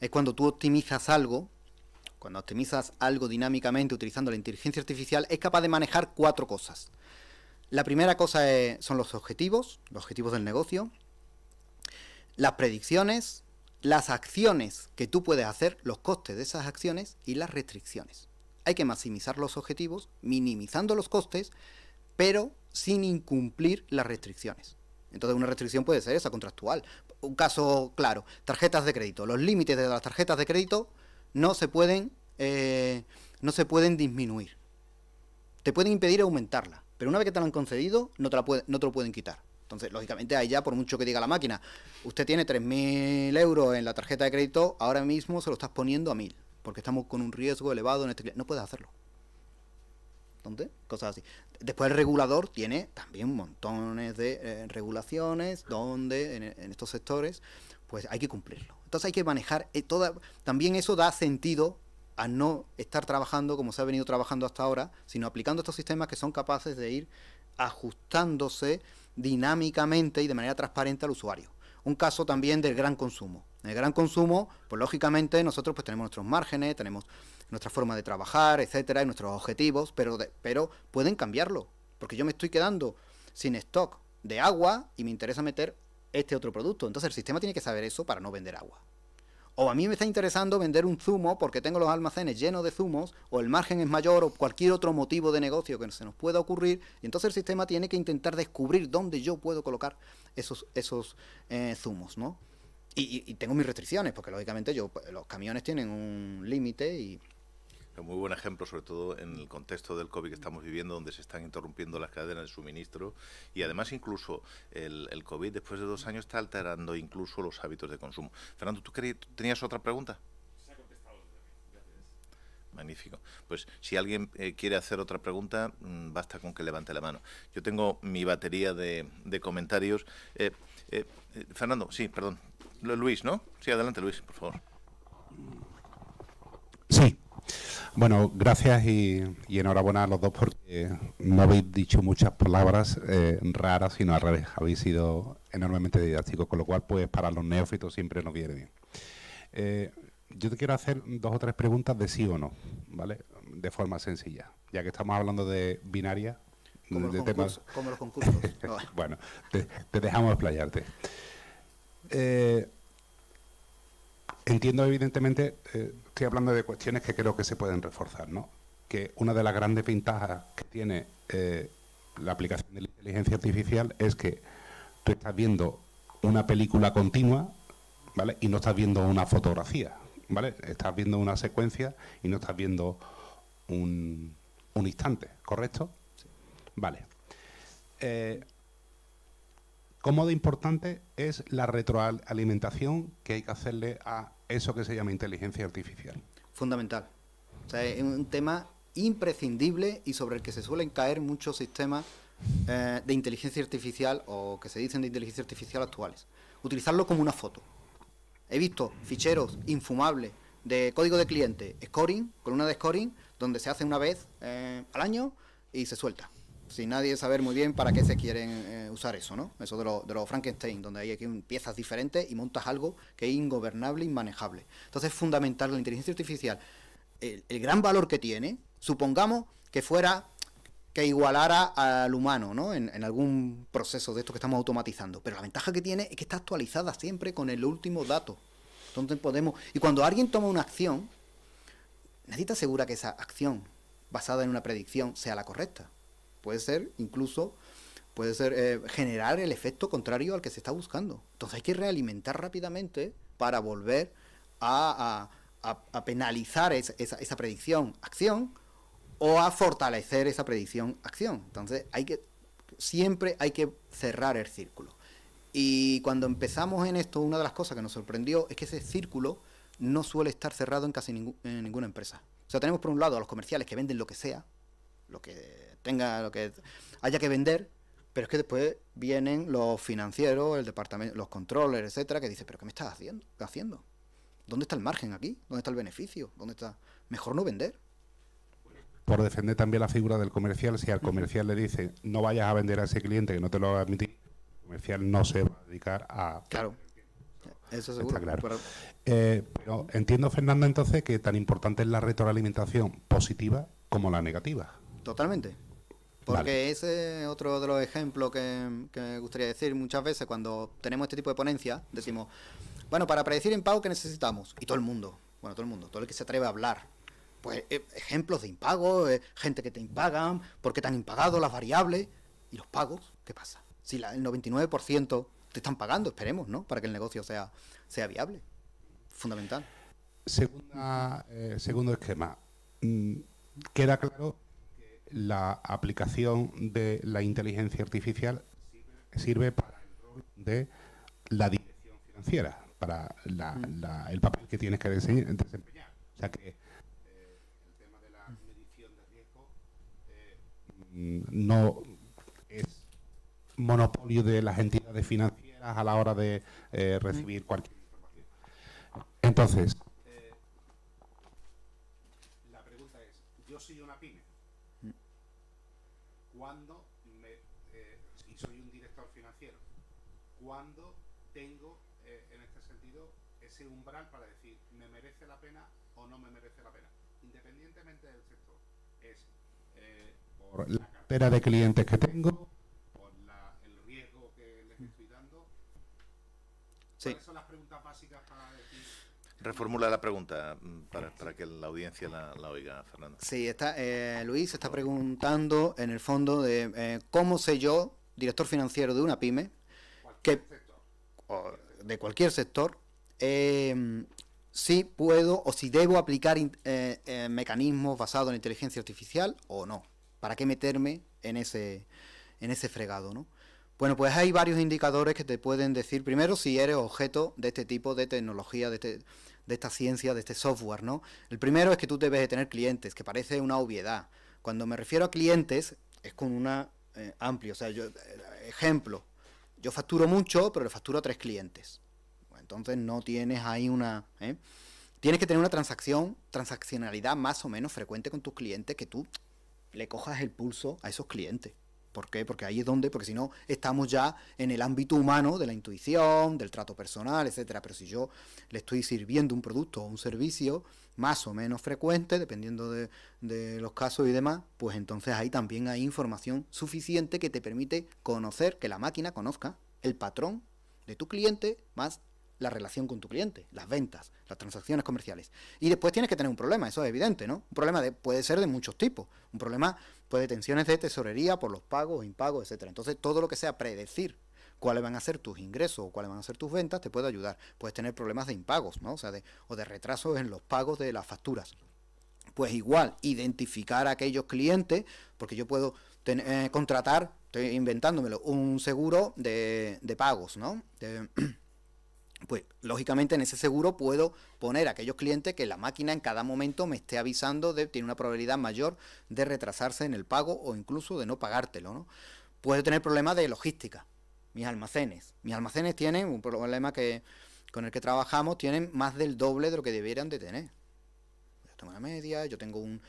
es cuando tú optimizas algo cuando optimizas algo dinámicamente utilizando la inteligencia artificial, es capaz de manejar cuatro cosas. La primera cosa son los objetivos, los objetivos del negocio, las predicciones, las acciones que tú puedes hacer, los costes de esas acciones y las restricciones. Hay que maximizar los objetivos, minimizando los costes, pero sin incumplir las restricciones. Entonces una restricción puede ser esa contractual. Un caso claro, tarjetas de crédito. Los límites de las tarjetas de crédito no se pueden, eh, no se pueden disminuir. Te pueden impedir aumentarla, pero una vez que te la han concedido, no te, la no te lo pueden quitar. Entonces, lógicamente, ahí ya, por mucho que diga la máquina, usted tiene 3.000 euros en la tarjeta de crédito, ahora mismo se lo estás poniendo a 1.000, porque estamos con un riesgo elevado en este No puedes hacerlo. ¿Dónde? Cosas así. Después el regulador tiene también montones de eh, regulaciones donde en, en estos sectores pues hay que cumplirlo. Entonces hay que manejar eh, toda, también eso da sentido a no estar trabajando como se ha venido trabajando hasta ahora, sino aplicando estos sistemas que son capaces de ir ajustándose dinámicamente y de manera transparente al usuario. Un caso también del gran consumo. En el gran consumo, pues lógicamente nosotros pues tenemos nuestros márgenes, tenemos nuestra forma de trabajar, etcétera, y nuestros objetivos, pero, pero pueden cambiarlo, porque yo me estoy quedando sin stock de agua y me interesa meter este otro producto. Entonces el sistema tiene que saber eso para no vender agua. O a mí me está interesando vender un zumo porque tengo los almacenes llenos de zumos, o el margen es mayor, o cualquier otro motivo de negocio que se nos pueda ocurrir. Y entonces el sistema tiene que intentar descubrir dónde yo puedo colocar esos, esos eh, zumos, ¿no? Y, y, tengo mis restricciones, porque lógicamente yo, los camiones tienen un límite y muy buen ejemplo, sobre todo en el contexto del COVID que estamos viviendo, donde se están interrumpiendo las cadenas de suministro y además incluso el, el COVID después de dos años está alterando incluso los hábitos de consumo. Fernando, ¿tú, tenías otra pregunta? Magnífico. Pues si alguien eh, quiere hacer otra pregunta, mm, basta con que levante la mano. Yo tengo mi batería de, comentarios. Eh, eh, Fernando, sí, perdón. Luis, ¿no? Sí, adelante, Luis, por favor. Sí. Bueno, gracias y, enhorabuena a los dos porque no habéis dicho muchas palabras eh, raras, sino al revés, habéis sido enormemente didácticos, con lo cual pues para los neófitos siempre nos viene bien. Eh, yo te quiero hacer dos o tres preguntas de sí o no, ¿vale? De forma sencilla, ya que estamos hablando de binaria, como de, temas... los concursos. bueno, te, dejamos explayarte. Eh, entiendo evidentemente eh, estoy hablando de cuestiones que creo que se pueden reforzar, ¿no? Que una de las grandes ventajas que tiene eh, la aplicación de la inteligencia artificial es que tú estás viendo una película continua, ¿vale? Y no estás viendo una fotografía, ¿vale? Estás viendo una secuencia y no estás viendo un, instante, ¿correcto? Vale. Eh, ¿Cómo de importante es la retroalimentación que hay que hacerle a eso que se llama inteligencia artificial. Fundamental. O sea, es un tema imprescindible y sobre el que se suelen caer muchos sistemas eh, de inteligencia artificial o que se dicen de inteligencia artificial actuales. Utilizarlo como una foto. He visto ficheros infumables de código de cliente, scoring, columna de scoring, donde se hace una vez eh, al año y se suelta sin nadie saber muy bien para qué se quieren eh, usar eso, ¿no? Eso de los Frankenstein, donde hay aquí piezas diferentes y montas algo que es ingobernable, inmanejable. Entonces es fundamental la inteligencia artificial. El, gran valor que tiene, supongamos que fuera que igualara al humano, ¿no? En, algún proceso de esto que estamos automatizando. Pero la ventaja que tiene es que está actualizada siempre con el último dato. Entonces podemos. Y cuando alguien toma una acción, necesita asegura que esa acción basada en una predicción sea la correcta. Puede ser incluso, puede ser eh, generar el efecto contrario al que se está buscando. Entonces hay que realimentar rápidamente para volver a, penalizar esa, predicción-acción o a fortalecer esa predicción-acción. Entonces hay que, siempre hay que cerrar el círculo. Y cuando empezamos en esto, una de las cosas que nos sorprendió es que ese círculo no suele estar cerrado en casi ninguna empresa. O sea, tenemos por un lado a los comerciales que venden lo que sea, lo que tenga lo que haya que vender, pero es que después vienen los financieros, el departamento, los controles, etcétera, que dice pero ¿qué me estás haciendo? haciendo? ¿Dónde está el margen aquí? ¿Dónde está el beneficio? ¿Dónde está? Mejor no vender. Por defender también la figura del comercial, si al comercial le dice no vayas a vender a ese cliente que no te lo va a admitir, el comercial no se va a dedicar a. Claro. Eso seguro. claro. Eh, pero entiendo, Fernando, entonces que tan importante es la retroalimentación positiva como la negativa. Totalmente. Porque ese es otro de los ejemplos que, me gustaría decir. Muchas veces cuando tenemos este tipo de ponencias, decimos, bueno, para predecir impago, ¿qué necesitamos? Y todo el mundo, bueno, todo el mundo, todo el que se atreve a hablar. Pues eh, ejemplos de impago, eh, gente que te impagan, por qué te han impagado, las variables. ¿Y los pagos? ¿Qué pasa? Si la, el 99% te están pagando, esperemos, ¿no? Para que el negocio sea, sea viable. Fundamental. Segunda, eh, segundo esquema. Mm, queda claro la aplicación de la inteligencia artificial sirve para el rol de la dirección financiera, para la, mm. el papel que tienes que desempeñar. O sea que eh, el tema de la mm. medición de riesgo eh, mm, no es monopolio de las entidades financieras a la hora de eh, recibir cualquier información. Entonces, cuando me, eh, y soy un director financiero, cuando tengo eh, en este sentido ese umbral para decir me merece la pena o no me merece la pena, independientemente del sector. Es eh, por la cartera de clientes que tengo, por el riesgo que les estoy dando. Sí. Reformula la pregunta mm, para, que la audiencia la, oiga, Fernando. Sí, está, eh, Luis está preguntando en el fondo de eh, cómo sé yo, director financiero de una pyme, que, de cualquier sector, em, si puedo o si debo aplicar eh, eh, mecanismos basados en inteligencia artificial o no. ¿Para qué meterme en ese, en ese fregado? ¿no? Bueno, pues hay varios indicadores que te pueden decir, primero, si eres objeto de este tipo de tecnología, de este de esta ciencia, de este software, ¿no? El primero es que tú debes de tener clientes, que parece una obviedad. Cuando me refiero a clientes, es con una eh, amplia, o sea, yo, eh, ejemplo, yo facturo mucho, pero le facturo a tres clientes. Pues entonces no tienes ahí una... ¿eh? Tienes que tener una transacción, transaccionalidad más o menos frecuente con tus clientes, que tú le cojas el pulso a esos clientes. ¿Por qué? Porque ahí es donde, porque si no, estamos ya en el ámbito humano de la intuición, del trato personal, etcétera. Pero si yo le estoy sirviendo un producto o un servicio más o menos frecuente, dependiendo de, de los casos y demás, pues entonces ahí también hay información suficiente que te permite conocer, que la máquina conozca el patrón de tu cliente más la relación con tu cliente, las ventas, las transacciones comerciales. Y después tienes que tener un problema, eso es evidente, ¿no? Un problema de, puede ser de muchos tipos. Un problema puede de tensiones de tesorería por los pagos, impagos, etcétera. Entonces, todo lo que sea predecir cuáles van a ser tus ingresos o cuáles van a ser tus ventas te puede ayudar. Puedes tener problemas de impagos, ¿no? O sea, de, o de retrasos en los pagos de las facturas. Pues igual, identificar a aquellos clientes, porque yo puedo eh, contratar, estoy inventándomelo, un seguro de, de pagos, ¿no? De, pues lógicamente en ese seguro puedo poner a aquellos clientes que la máquina en cada momento me esté avisando de tiene una probabilidad mayor de retrasarse en el pago o incluso de no pagártelo, ¿no? Puedo tener problemas de logística, mis almacenes. Mis almacenes tienen un problema que con el que trabajamos tienen más del doble de lo que debieran de tener. Yo tengo una media, yo tengo un,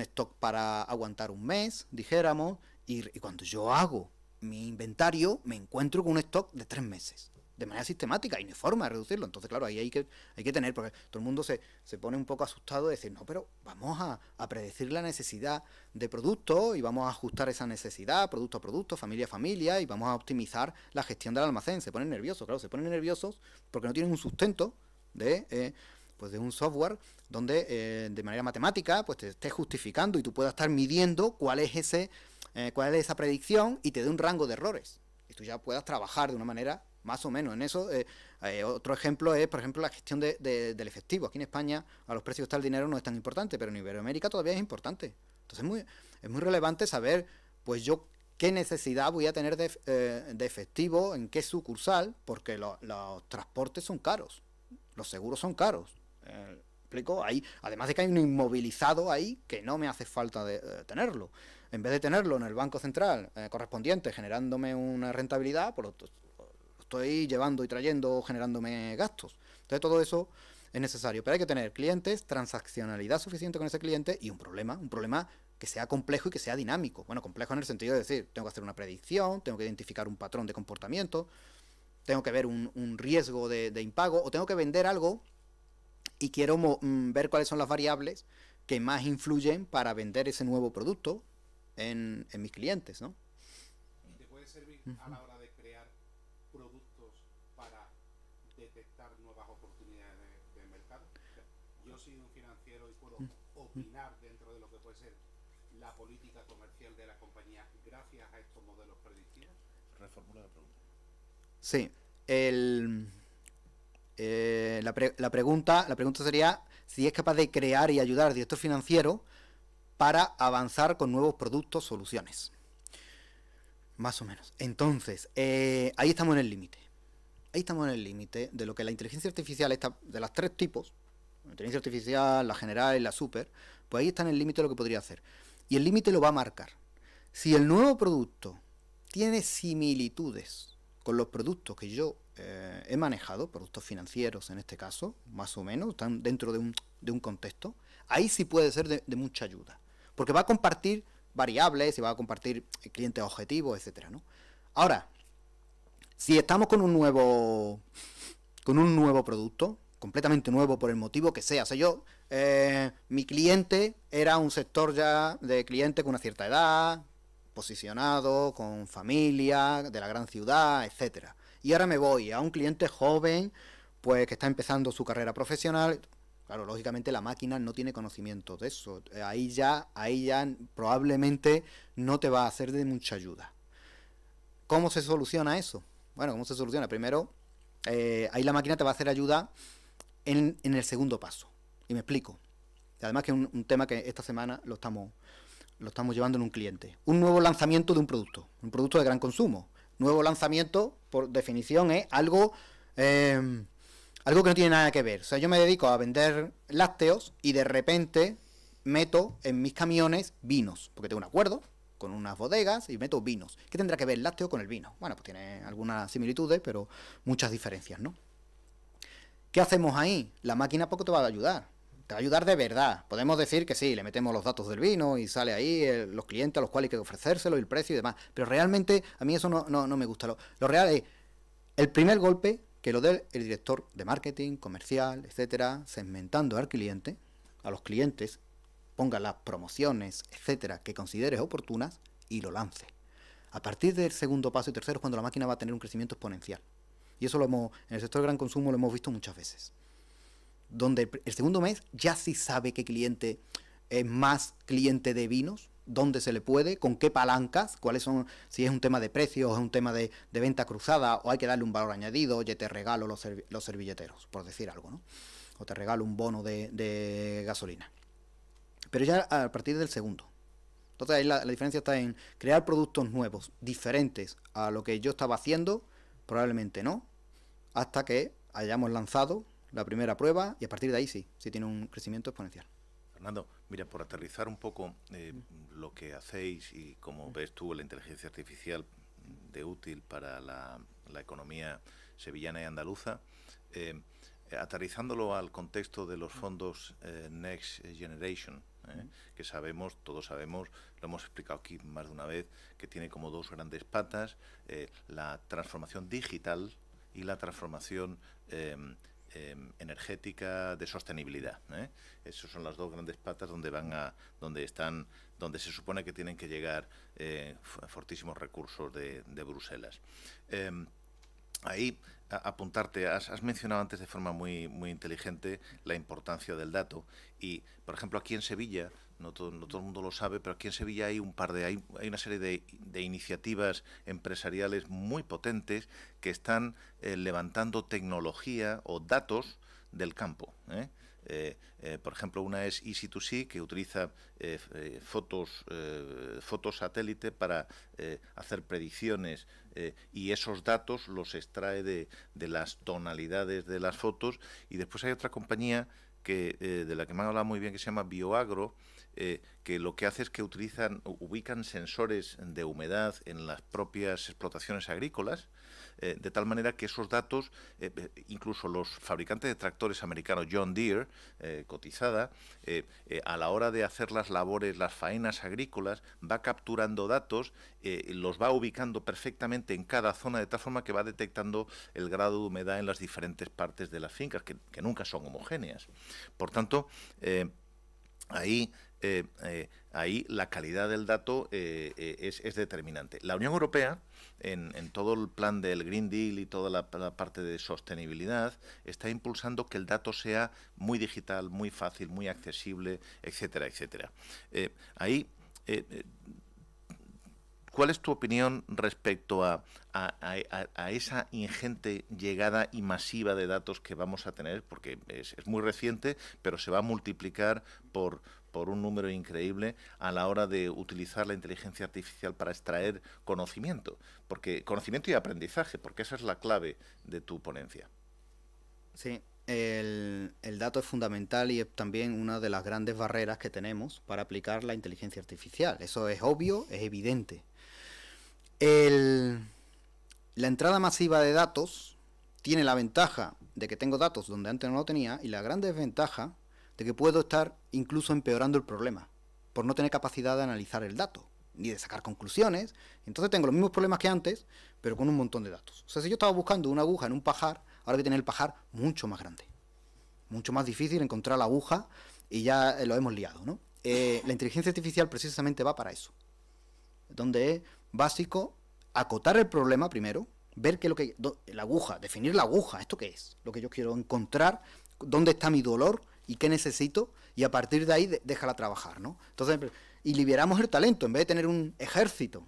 stock para aguantar un mes, dijéramos, y, y cuando yo hago mi inventario me encuentro con un stock de tres meses de manera sistemática y no hay forma de reducirlo. Entonces, claro, ahí hay que, hay que tener, porque todo el mundo se, pone un poco asustado de decir, no, pero vamos a, predecir la necesidad de producto y vamos a ajustar esa necesidad, producto a producto, familia a familia, y vamos a optimizar la gestión del almacén. Se ponen nerviosos, claro, se ponen nerviosos porque no tienen un sustento de... Eh, pues de un software donde eh, de manera matemática pues te esté justificando y tú puedas estar midiendo cuál es ese eh, cuál es esa predicción y te dé un rango de errores y tú ya puedas trabajar de una manera más o menos en eso. Eh, eh, otro ejemplo es, por ejemplo, la gestión de, del efectivo. Aquí en España a los precios está el dinero no es tan importante, pero en Iberoamérica todavía es importante. Entonces es muy, es muy relevante saber, pues yo qué necesidad voy a tener de, eh, efectivo, en qué sucursal, porque los transportes son caros, los seguros son caros. explico, ahí, además de que hay un inmovilizado ahí que no me hace falta de, tenerlo. En vez de tenerlo en el banco central correspondiente generándome una rentabilidad, por lo estoy llevando y trayendo, generándome gastos. Entonces todo eso es necesario, pero hay que tener clientes, transaccionalidad suficiente con ese cliente y un problema, un problema que sea complejo y que sea dinámico. Bueno, complejo en el sentido de decir, tengo que hacer una predicción, tengo que identificar un patrón de comportamiento, tengo que ver un, riesgo de, impago o tengo que vender algo y quiero mm, ver cuáles son las variables que más influyen para vender ese nuevo producto en, mis clientes, te puede servir a Sí. Eh, la, pregunta, la pregunta sería si es capaz de crear y ayudar al director financiero para avanzar con nuevos productos, soluciones. Más o menos. Entonces, eh, ahí estamos en el límite. Ahí estamos en el límite de lo que la inteligencia artificial, está, de las tres tipos, la inteligencia artificial, la general y la super, pues ahí está en el límite lo que podría hacer. Y el límite lo va a marcar. Si el nuevo producto tiene similitudes con los productos que yo eh, he manejado, productos financieros en este caso, más o menos, están dentro de un, contexto, ahí sí puede ser de, mucha ayuda, porque va a compartir variables y va a compartir eh, clientes objetivos, etcétera, ¿no? Ahora, si estamos con un nuevo con un nuevo producto, completamente nuevo por el motivo que sea. O sea, yo, eh, mi cliente era un sector ya de cliente con una cierta edad, posicionado, con familia, de la gran ciudad, etcétera. Y ahora me voy a un cliente joven, pues que está empezando su carrera profesional. Claro, lógicamente la máquina no tiene conocimiento de eso. Ahí ya, ahí ya probablemente no te va a hacer de mucha ayuda. ¿Cómo se soluciona eso? Bueno, ¿cómo se soluciona? Primero, eh, ahí la máquina te va a hacer ayuda en, el segundo paso. Y me explico. Además que es un, un tema que esta semana lo estamos lo estamos llevando en un cliente. Un nuevo lanzamiento de un producto, un producto de gran consumo. Nuevo lanzamiento, por definición, es algo, em, algo que no tiene nada que ver. O sea, yo me dedico a vender lácteos y de repente meto en mis camiones vinos, porque tengo un acuerdo con unas bodegas y meto vinos. ¿Qué tendrá que ver el lácteo con el vino? Bueno, pues tiene algunas similitudes, pero muchas diferencias, ¿no? ¿Qué hacemos ahí? La máquina poco te va a ayudar te va a ayudar de verdad. Podemos decir que sí, le metemos los datos del vino y sale ahí eh, los clientes a los cuales hay que ofrecérselo el precio y demás. Pero realmente a mí eso no, me gusta. Lo, real es el primer golpe que lo dé el director de marketing, comercial, etcétera, segmentando al cliente, a los clientes, ponga las promociones, etcétera, que consideres oportunas y lo lance. A partir del segundo paso y tercero es cuando la máquina va a tener un crecimiento exponencial. Y eso lo hemos, en el sector del gran consumo lo hemos visto muchas veces donde el, segundo mes ya sí sabe qué cliente es más cliente de vinos, dónde se le puede, con qué palancas, cuáles son, si es un tema de precios, es un tema de, venta cruzada, o hay que darle un valor añadido, oye, te regalo los, servilleteros, por decir algo, ¿no? O te regalo un bono de, gasolina. Pero ya a partir del segundo. Entonces ahí la, la, diferencia está en crear productos nuevos, diferentes a lo que yo estaba haciendo, probablemente no, hasta que hayamos lanzado la primera prueba y a partir de ahí sí, sí tiene un crecimiento exponencial. Fernando, mira, por aterrizar un poco eh, lo que hacéis y cómo ves tú la inteligencia artificial de útil para la, economía sevillana y andaluza, eh, aterrizándolo al contexto de los fondos eh, Next Generation, que sabemos, todos sabemos, lo hemos explicado aquí más de una vez, que tiene como dos grandes patas, la transformación digital y la transformación em, Em, energética de sostenibilidad. ¿eh? Esas son las dos grandes patas donde van a, donde están, donde se supone que tienen que llegar eh, fortísimos recursos de, Bruselas. Em, ahí apuntarte, has, has, mencionado antes de forma muy, muy inteligente la importancia del dato y, por ejemplo, aquí en Sevilla no todo, no todo el mundo lo sabe, pero aquí en Sevilla hay un par de, hay, una serie de, de, iniciativas empresariales muy potentes que están eh, levantando tecnología o datos del campo. ¿eh? Eh, por ejemplo, una es Easy2C, que utiliza fotos, fotos satélite para hacer predicciones y esos datos los extrae de, las tonalidades de las fotos. Y después hay otra compañía que, de la que me han hablado muy bien, que se llama Bioagro, eh, que lo que hace es que utilizan, ubican sensores de humedad en las propias explotaciones agrícolas, eh, de tal manera que esos datos, eh, incluso los fabricantes de tractores americanos, John Deere, cotizada, a la hora de hacer las labores, las faenas agrícolas, va capturando datos, los va ubicando perfectamente en cada zona, de tal forma que va detectando el grado de humedad en las diferentes partes de las fincas, que, que nunca son homogéneas. Por tanto, ahí eh, eh, ahí la calidad del dato eh, es, determinante. La Unión Europea, en, todo el plan del Green Deal y toda la, parte de sostenibilidad, está impulsando que el dato sea muy digital, muy fácil, muy accesible, etcétera, etcétera. ahí, ¿cuál es tu opinión respecto a, esa ingente llegada y masiva de datos que vamos a tener? Porque es muy reciente, pero se va a multiplicar por por un número increíble a la hora de utilizar la inteligencia artificial para extraer conocimiento, porque conocimiento y aprendizaje, porque esa es la clave de tu ponencia. Sí, el, dato es fundamental y es también una de las grandes barreras que tenemos para aplicar la inteligencia artificial. Eso es obvio, es evidente. El, la entrada masiva de datos tiene la ventaja de que tengo datos donde antes no lo tenía y la gran desventaja de que puedo estar incluso empeorando el problema, por no tener capacidad de analizar el dato, ni de sacar conclusiones. Entonces tengo los mismos problemas que antes, pero con un montón de datos. O sea, si yo estaba buscando una aguja en un pajar, ahora voy a tener el pajar mucho más grande. Mucho más difícil encontrar la aguja y ya eh, lo hemos liado, ¿no? Eh, la inteligencia artificial precisamente va para eso. Donde es básico acotar el problema primero, ver es lo que... la aguja, definir la aguja, ¿esto qué es? Lo que yo quiero encontrar, dónde está mi dolor y qué necesito y a partir de ahí déjala trabajar, ¿no? Entonces, y liberamos el talento en vez de tener un ejército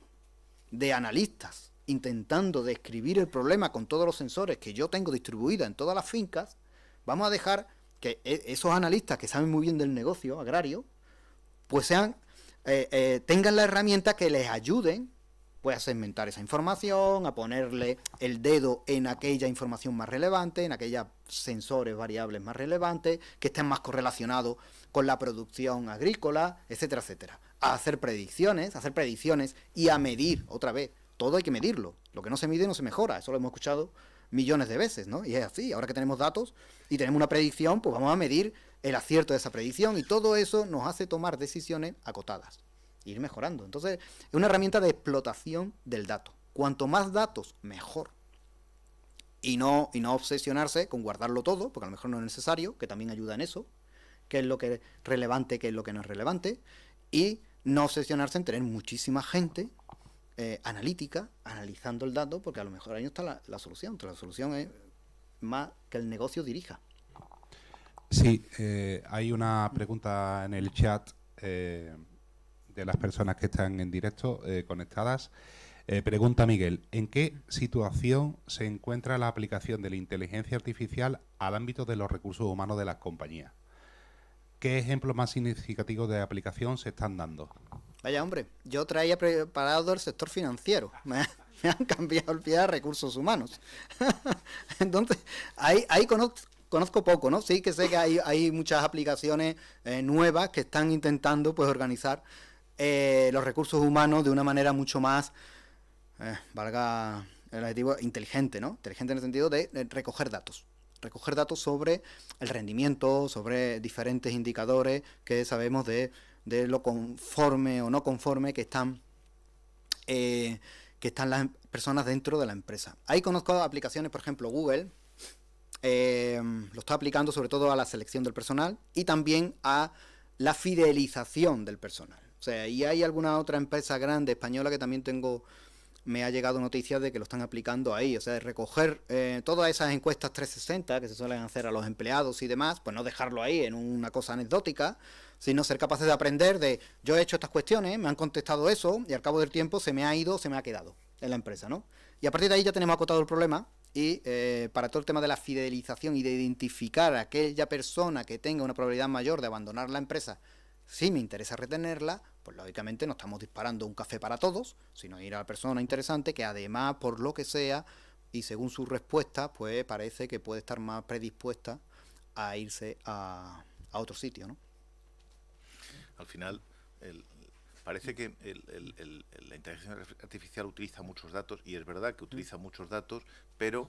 de analistas intentando describir el problema con todos los sensores que yo tengo distribuida en todas las fincas, vamos a dejar que e, esos analistas que saben muy bien del negocio agrario, pues sean eh, eh, tengan la herramienta que les ayuden pues a segmentar esa información, a ponerle el dedo en aquella información más relevante, en aquellos sensores variables más relevantes, que estén más correlacionados con la producción agrícola, etcétera, etcétera. A hacer predicciones, a hacer predicciones y a medir, otra vez, todo hay que medirlo. Lo que no se mide no se mejora, eso lo hemos escuchado millones de veces, ¿no? Y es así, ahora que tenemos datos y tenemos una predicción, pues vamos a medir el acierto de esa predicción y todo eso nos hace tomar decisiones acotadas ir mejorando. Entonces, es una herramienta de explotación del dato. Cuanto más datos, mejor. Y no, y no obsesionarse con guardarlo todo, porque a lo mejor no es necesario, que también ayuda en eso, qué es lo que es relevante, qué es lo que no es relevante, y no obsesionarse en tener muchísima gente eh, analítica analizando el dato, porque a lo mejor ahí no está la, la solución, la solución es más que el negocio dirija. Sí, eh, hay una pregunta en el chat. Eh, las personas que están en directo eh, conectadas. Eh, pregunta Miguel, ¿en qué situación se encuentra la aplicación de la inteligencia artificial al ámbito de los recursos humanos de las compañías? ¿Qué ejemplos más significativos de aplicación se están dando? Vaya hombre, yo traía preparado el sector financiero. Me, han cambiado el pie a recursos humanos. Entonces, ahí, ahí conozco, poco, ¿no? Sí que sé que hay, muchas aplicaciones eh, nuevas que están intentando pues organizar eh, los recursos humanos de una manera mucho más, eh, valga el adjetivo, inteligente, ¿no? Inteligente en el sentido de recoger datos. Recoger datos sobre el rendimiento, sobre diferentes indicadores que sabemos de, lo conforme o no conforme que están, eh, que están las personas dentro de la empresa. Ahí conozco aplicaciones, por ejemplo, Google, lo está aplicando sobre todo a la selección del personal y también a la fidelización del personal. O sea, y hay alguna otra empresa grande española que también tengo, me ha llegado noticias de que lo están aplicando ahí. O sea, de recoger eh, todas esas encuestas 360 que se suelen hacer a los empleados y demás, pues no dejarlo ahí en una cosa anecdótica, sino ser capaces de aprender de yo he hecho estas cuestiones, me han contestado eso y al cabo del tiempo se me ha ido, se me ha quedado en la empresa, ¿no? Y a partir de ahí ya tenemos acotado el problema y eh, para todo el tema de la fidelización y de identificar a aquella persona que tenga una probabilidad mayor de abandonar la empresa si me interesa retenerla, pues lógicamente no estamos disparando un café para todos, sino ir a la persona interesante que además, por lo que sea, y según su respuesta, pues parece que puede estar más predispuesta a irse a, a otro sitio, ¿no? Al final, parece que la inteligencia artificial utiliza muchos datos, y es verdad que utiliza mm. muchos datos, pero,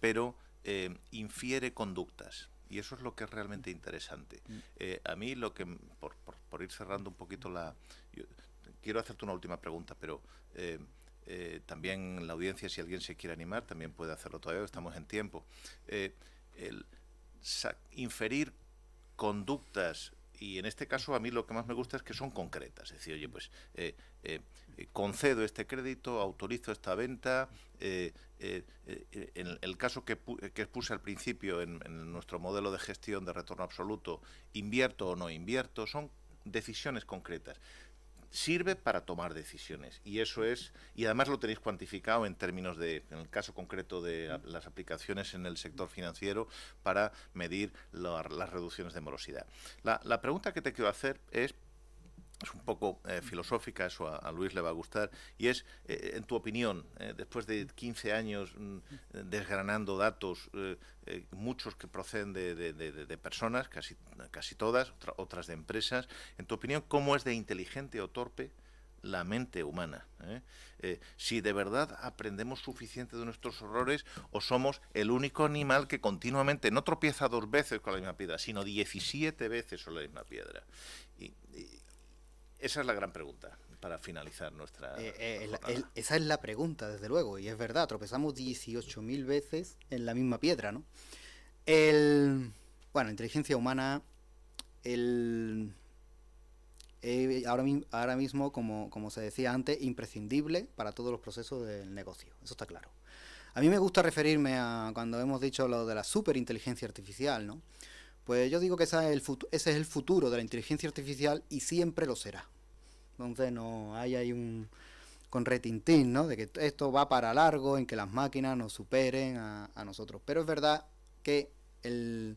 pero eh, infiere conductas. Y eso es lo que es realmente mm. interesante. Mm. Eh, a mí lo que, por, por, ir cerrando un poquito la... quiero hacerte una última pregunta, pero eh, eh, también la audiencia, si alguien se quiere animar, también puede hacerlo todavía, estamos en tiempo. el inferir conductas y en este caso a mí lo que más me gusta es que son concretas. Es decir, oye, pues eh, eh, eh, concedo este crédito, autorizo esta venta. en el caso que, que expuse al principio en, nuestro modelo de gestión de retorno absoluto, invierto o no invierto, son decisiones concretas sirve para tomar decisiones y eso es y además lo tenéis cuantificado en términos de en el caso concreto de las aplicaciones en el sector financiero para medir las reducciones de morosidad. La, la pregunta que te quiero hacer es es un poco eh, filosófica, eso a, Luis le va a gustar, y es, eh, eh, en tu opinión, después de 15 años mm, desgranando datos, muchos que proceden de, personas, casi, casi todas, otras de empresas, en tu opinión, ¿cómo es de inteligente o torpe la mente humana? si de verdad aprendemos suficiente de nuestros horrores o somos el único animal que continuamente no tropieza dos veces con la misma piedra, sino 17 veces con la misma piedra. Esa es la gran pregunta para finalizar nuestra... Eh, eh, esa es la pregunta, desde luego, y es verdad, tropezamos 18.000 veces en la misma piedra, ¿no? El... Bueno, inteligencia humana, el... Eh, ahora, ahora, mismo, como, como se decía antes, imprescindible para todos los procesos del negocio, eso está claro. A mí me gusta referirme a cuando hemos dicho lo de la superinteligencia artificial, ¿no? Pues yo digo que ese es el, futuro, de la inteligencia artificial y siempre lo será. Entonces no hay ahí un con retintín, ¿no? De que esto va para largo, en que las máquinas nos superen a, nosotros. Pero es verdad que el,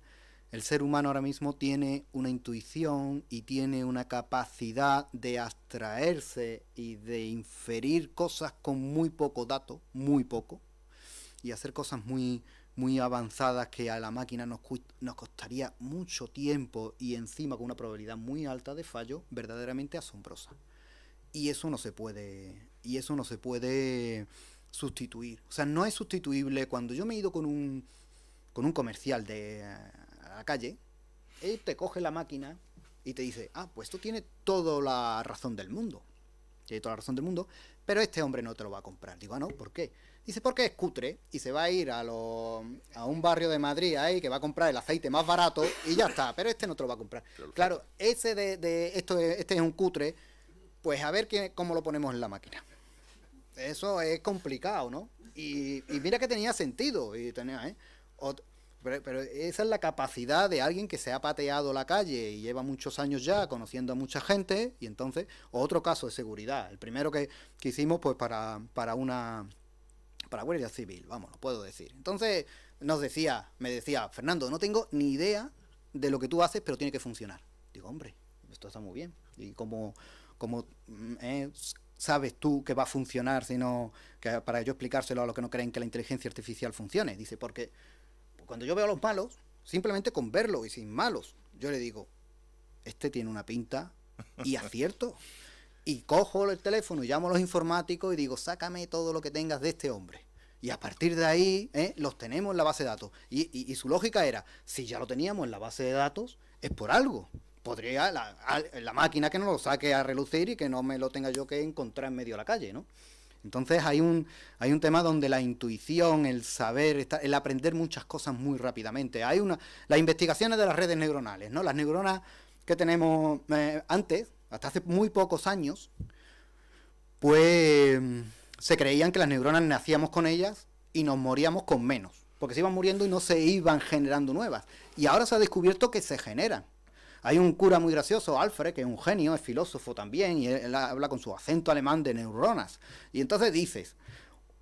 el ser humano ahora mismo tiene una intuición y tiene una capacidad de abstraerse y de inferir cosas con muy poco dato, muy poco, y hacer cosas muy, muy avanzadas que a la máquina nos, nos costaría mucho tiempo y encima con una probabilidad muy alta de fallo, verdaderamente asombrosa. Y eso no se puede. Y eso no se puede sustituir. O sea, no es sustituible. Cuando yo me he ido con un, con un comercial de, eh, a la calle, él te coge la máquina y te dice, ah, pues esto tiene toda la razón del mundo. Tiene toda la razón del mundo, pero este hombre no te lo va a comprar. Digo, ah, no, ¿por qué? Dice, qué es cutre y se va a ir a, un barrio de Madrid ahí que va a comprar el aceite más barato y ya está, pero este no te lo va a comprar. Claro, ese de, esto este es un cutre, pues a ver qué, cómo lo ponemos en la máquina. Eso es complicado, ¿no? Y, mira que tenía sentido, tenía, ¿eh? pero, esa es la capacidad de alguien que se ha pateado la calle y lleva muchos años ya conociendo a mucha gente. Y entonces, otro caso de seguridad. El primero que, hicimos, pues, para, para una para Guardia Civil, vamos, no puedo decir. Entonces nos decía, me decía, Fernando, no tengo ni idea de lo que tú haces, pero tiene que funcionar. Digo, hombre, esto está muy bien. Y como, como mm, eh, sabes tú que va a funcionar, sino que para yo explicárselo a los que no creen que la inteligencia artificial funcione. Dice, porque cuando yo veo a los malos, simplemente con verlo y sin malos, yo le digo, este tiene una pinta y acierto. Y cojo el teléfono y llamo a los informáticos y digo, sácame todo lo que tengas de este hombre. Y a partir de ahí ¿eh? los tenemos en la base de datos. Y, su lógica era, si ya lo teníamos en la base de datos, es por algo. Podría la, máquina que nos lo saque a relucir y que no me lo tenga yo que encontrar en medio de la calle, ¿no? Entonces hay un, hay un tema donde la intuición, el saber, el aprender muchas cosas muy rápidamente. Hay una. Las investigaciones de las redes neuronales, ¿no? Las neuronas que tenemos eh, antes, hasta hace muy pocos años, pues se creían que las neuronas nacíamos con ellas y nos moríamos con menos, porque se iban muriendo y no se iban generando nuevas. Y ahora se ha descubierto que se generan. Hay un cura muy gracioso, Alfred, que es un genio, es filósofo también, y él habla con su acento alemán de neuronas. Y entonces dices,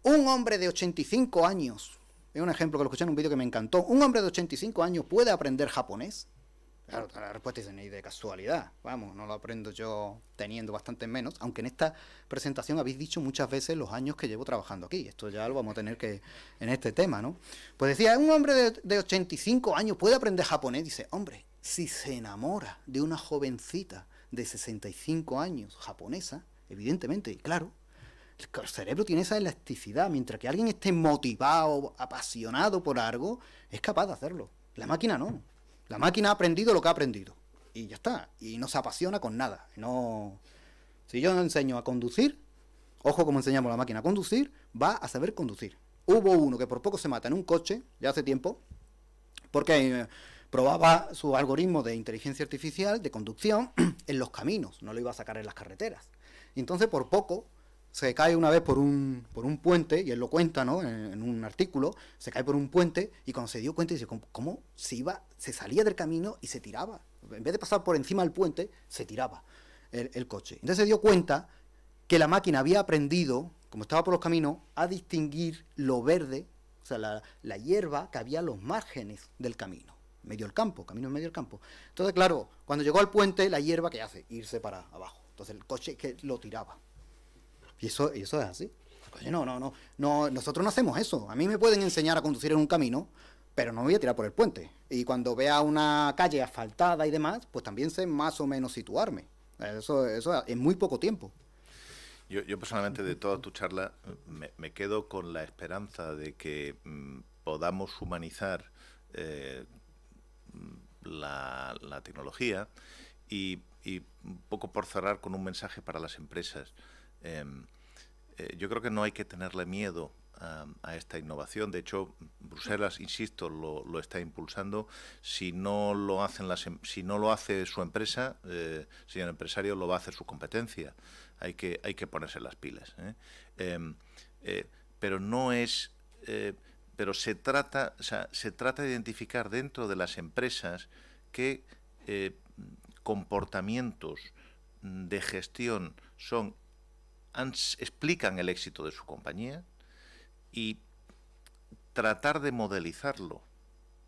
un hombre de 85 años, es un ejemplo que lo escuché en un vídeo que me encantó, un hombre de 85 años puede aprender japonés. Claro, la respuesta dice, de casualidad. Vamos, no lo aprendo yo teniendo bastante menos. Aunque en esta presentación habéis dicho muchas veces los años que llevo trabajando aquí. Esto ya lo vamos a tener que en este tema, ¿no? Pues decía, un hombre de, de 85 años puede aprender japonés. Dice, hombre, si se enamora de una jovencita de 65 años japonesa, evidentemente, y claro, el cerebro tiene esa elasticidad. Mientras que alguien esté motivado, apasionado por algo, es capaz de hacerlo. La máquina no. La máquina ha aprendido lo que ha aprendido. Y ya está. Y no se apasiona con nada. No... Si yo no enseño a conducir, ojo como enseñamos a la máquina a conducir, va a saber conducir. Hubo uno que por poco se mata en un coche, ya hace tiempo, porque eh, probaba su algoritmo de inteligencia artificial, de conducción, en los caminos, no lo iba a sacar en las carreteras. entonces por poco se cae una vez por un, por un puente, y él lo cuenta, ¿no? En, un artículo, se cae por un puente y cuando se dio cuenta, dice, ¿cómo, se iba, se salía del camino y se tiraba? En vez de pasar por encima del puente, se tiraba el, coche. Entonces se dio cuenta que la máquina había aprendido, como estaba por los caminos, a distinguir lo verde, o sea, la, hierba que había a los márgenes del camino medio el campo, camino en medio del campo. Entonces, claro, cuando llegó al puente, la hierba, que hace? Irse para abajo. Entonces el coche que lo tiraba. Y eso, eso es así. no, nosotros no hacemos eso. A mí me pueden enseñar a conducir en un camino, pero no me voy a tirar por el puente. Y cuando vea una calle asfaltada y demás, pues también sé más o menos situarme. Eso, eso en muy poco tiempo. Yo, personalmente de toda tu charla me, quedo con la esperanza de que mm, podamos humanizar eh, la, tecnología y, y un poco por cerrar con un mensaje para las empresas. Em, eh, yo creo que no hay que tenerle miedo a, esta innovación. De hecho, Bruselas, insisto, lo, está impulsando. Si no lo hacen las, em, si no lo hace su empresa, eh, señor empresario, lo va a hacer su competencia. Hay que, hay que ponerse las pilas. ¿eh? Em, pero no es pero se trata, se trata de identificar dentro de las empresas qué comportamientos de gestión son explican el éxito de su compañía y tratar de modelizarlo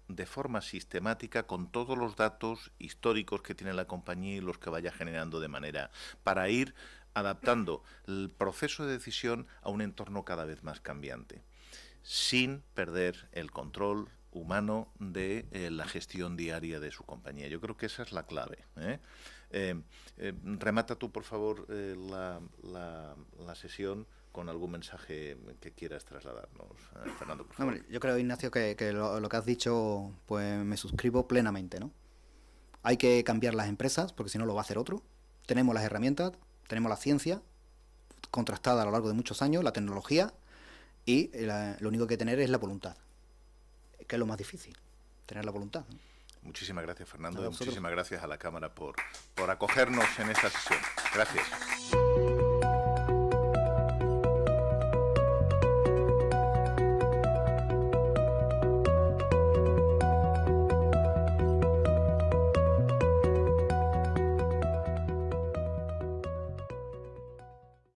de forma sistemática con todos los datos históricos que tiene la compañía y los que vaya generando de manera para ir adaptando el proceso de decisión a un entorno cada vez más cambiante, sin perder el control humano de eh, la gestión diaria de su compañía. Yo creo que esa es la clave. ¿eh? Eh, eh, remata tú, por favor, eh, la, sesión con algún mensaje que quieras trasladarnos, Fernando. Por yo creo, Ignacio, que, lo, que has dicho, pues me suscribo plenamente, ¿no? Hay que cambiar las empresas, porque si no lo va a hacer otro. Tenemos las herramientas, tenemos la ciencia, contrastada a lo largo de muchos años, la tecnología, y lo único que tener es la voluntad, que es lo más difícil, tener la voluntad. Muchísimas gracias, Fernando, muchísimas gracias a la Cámara por, por acogernos en esta sesión. Gracias.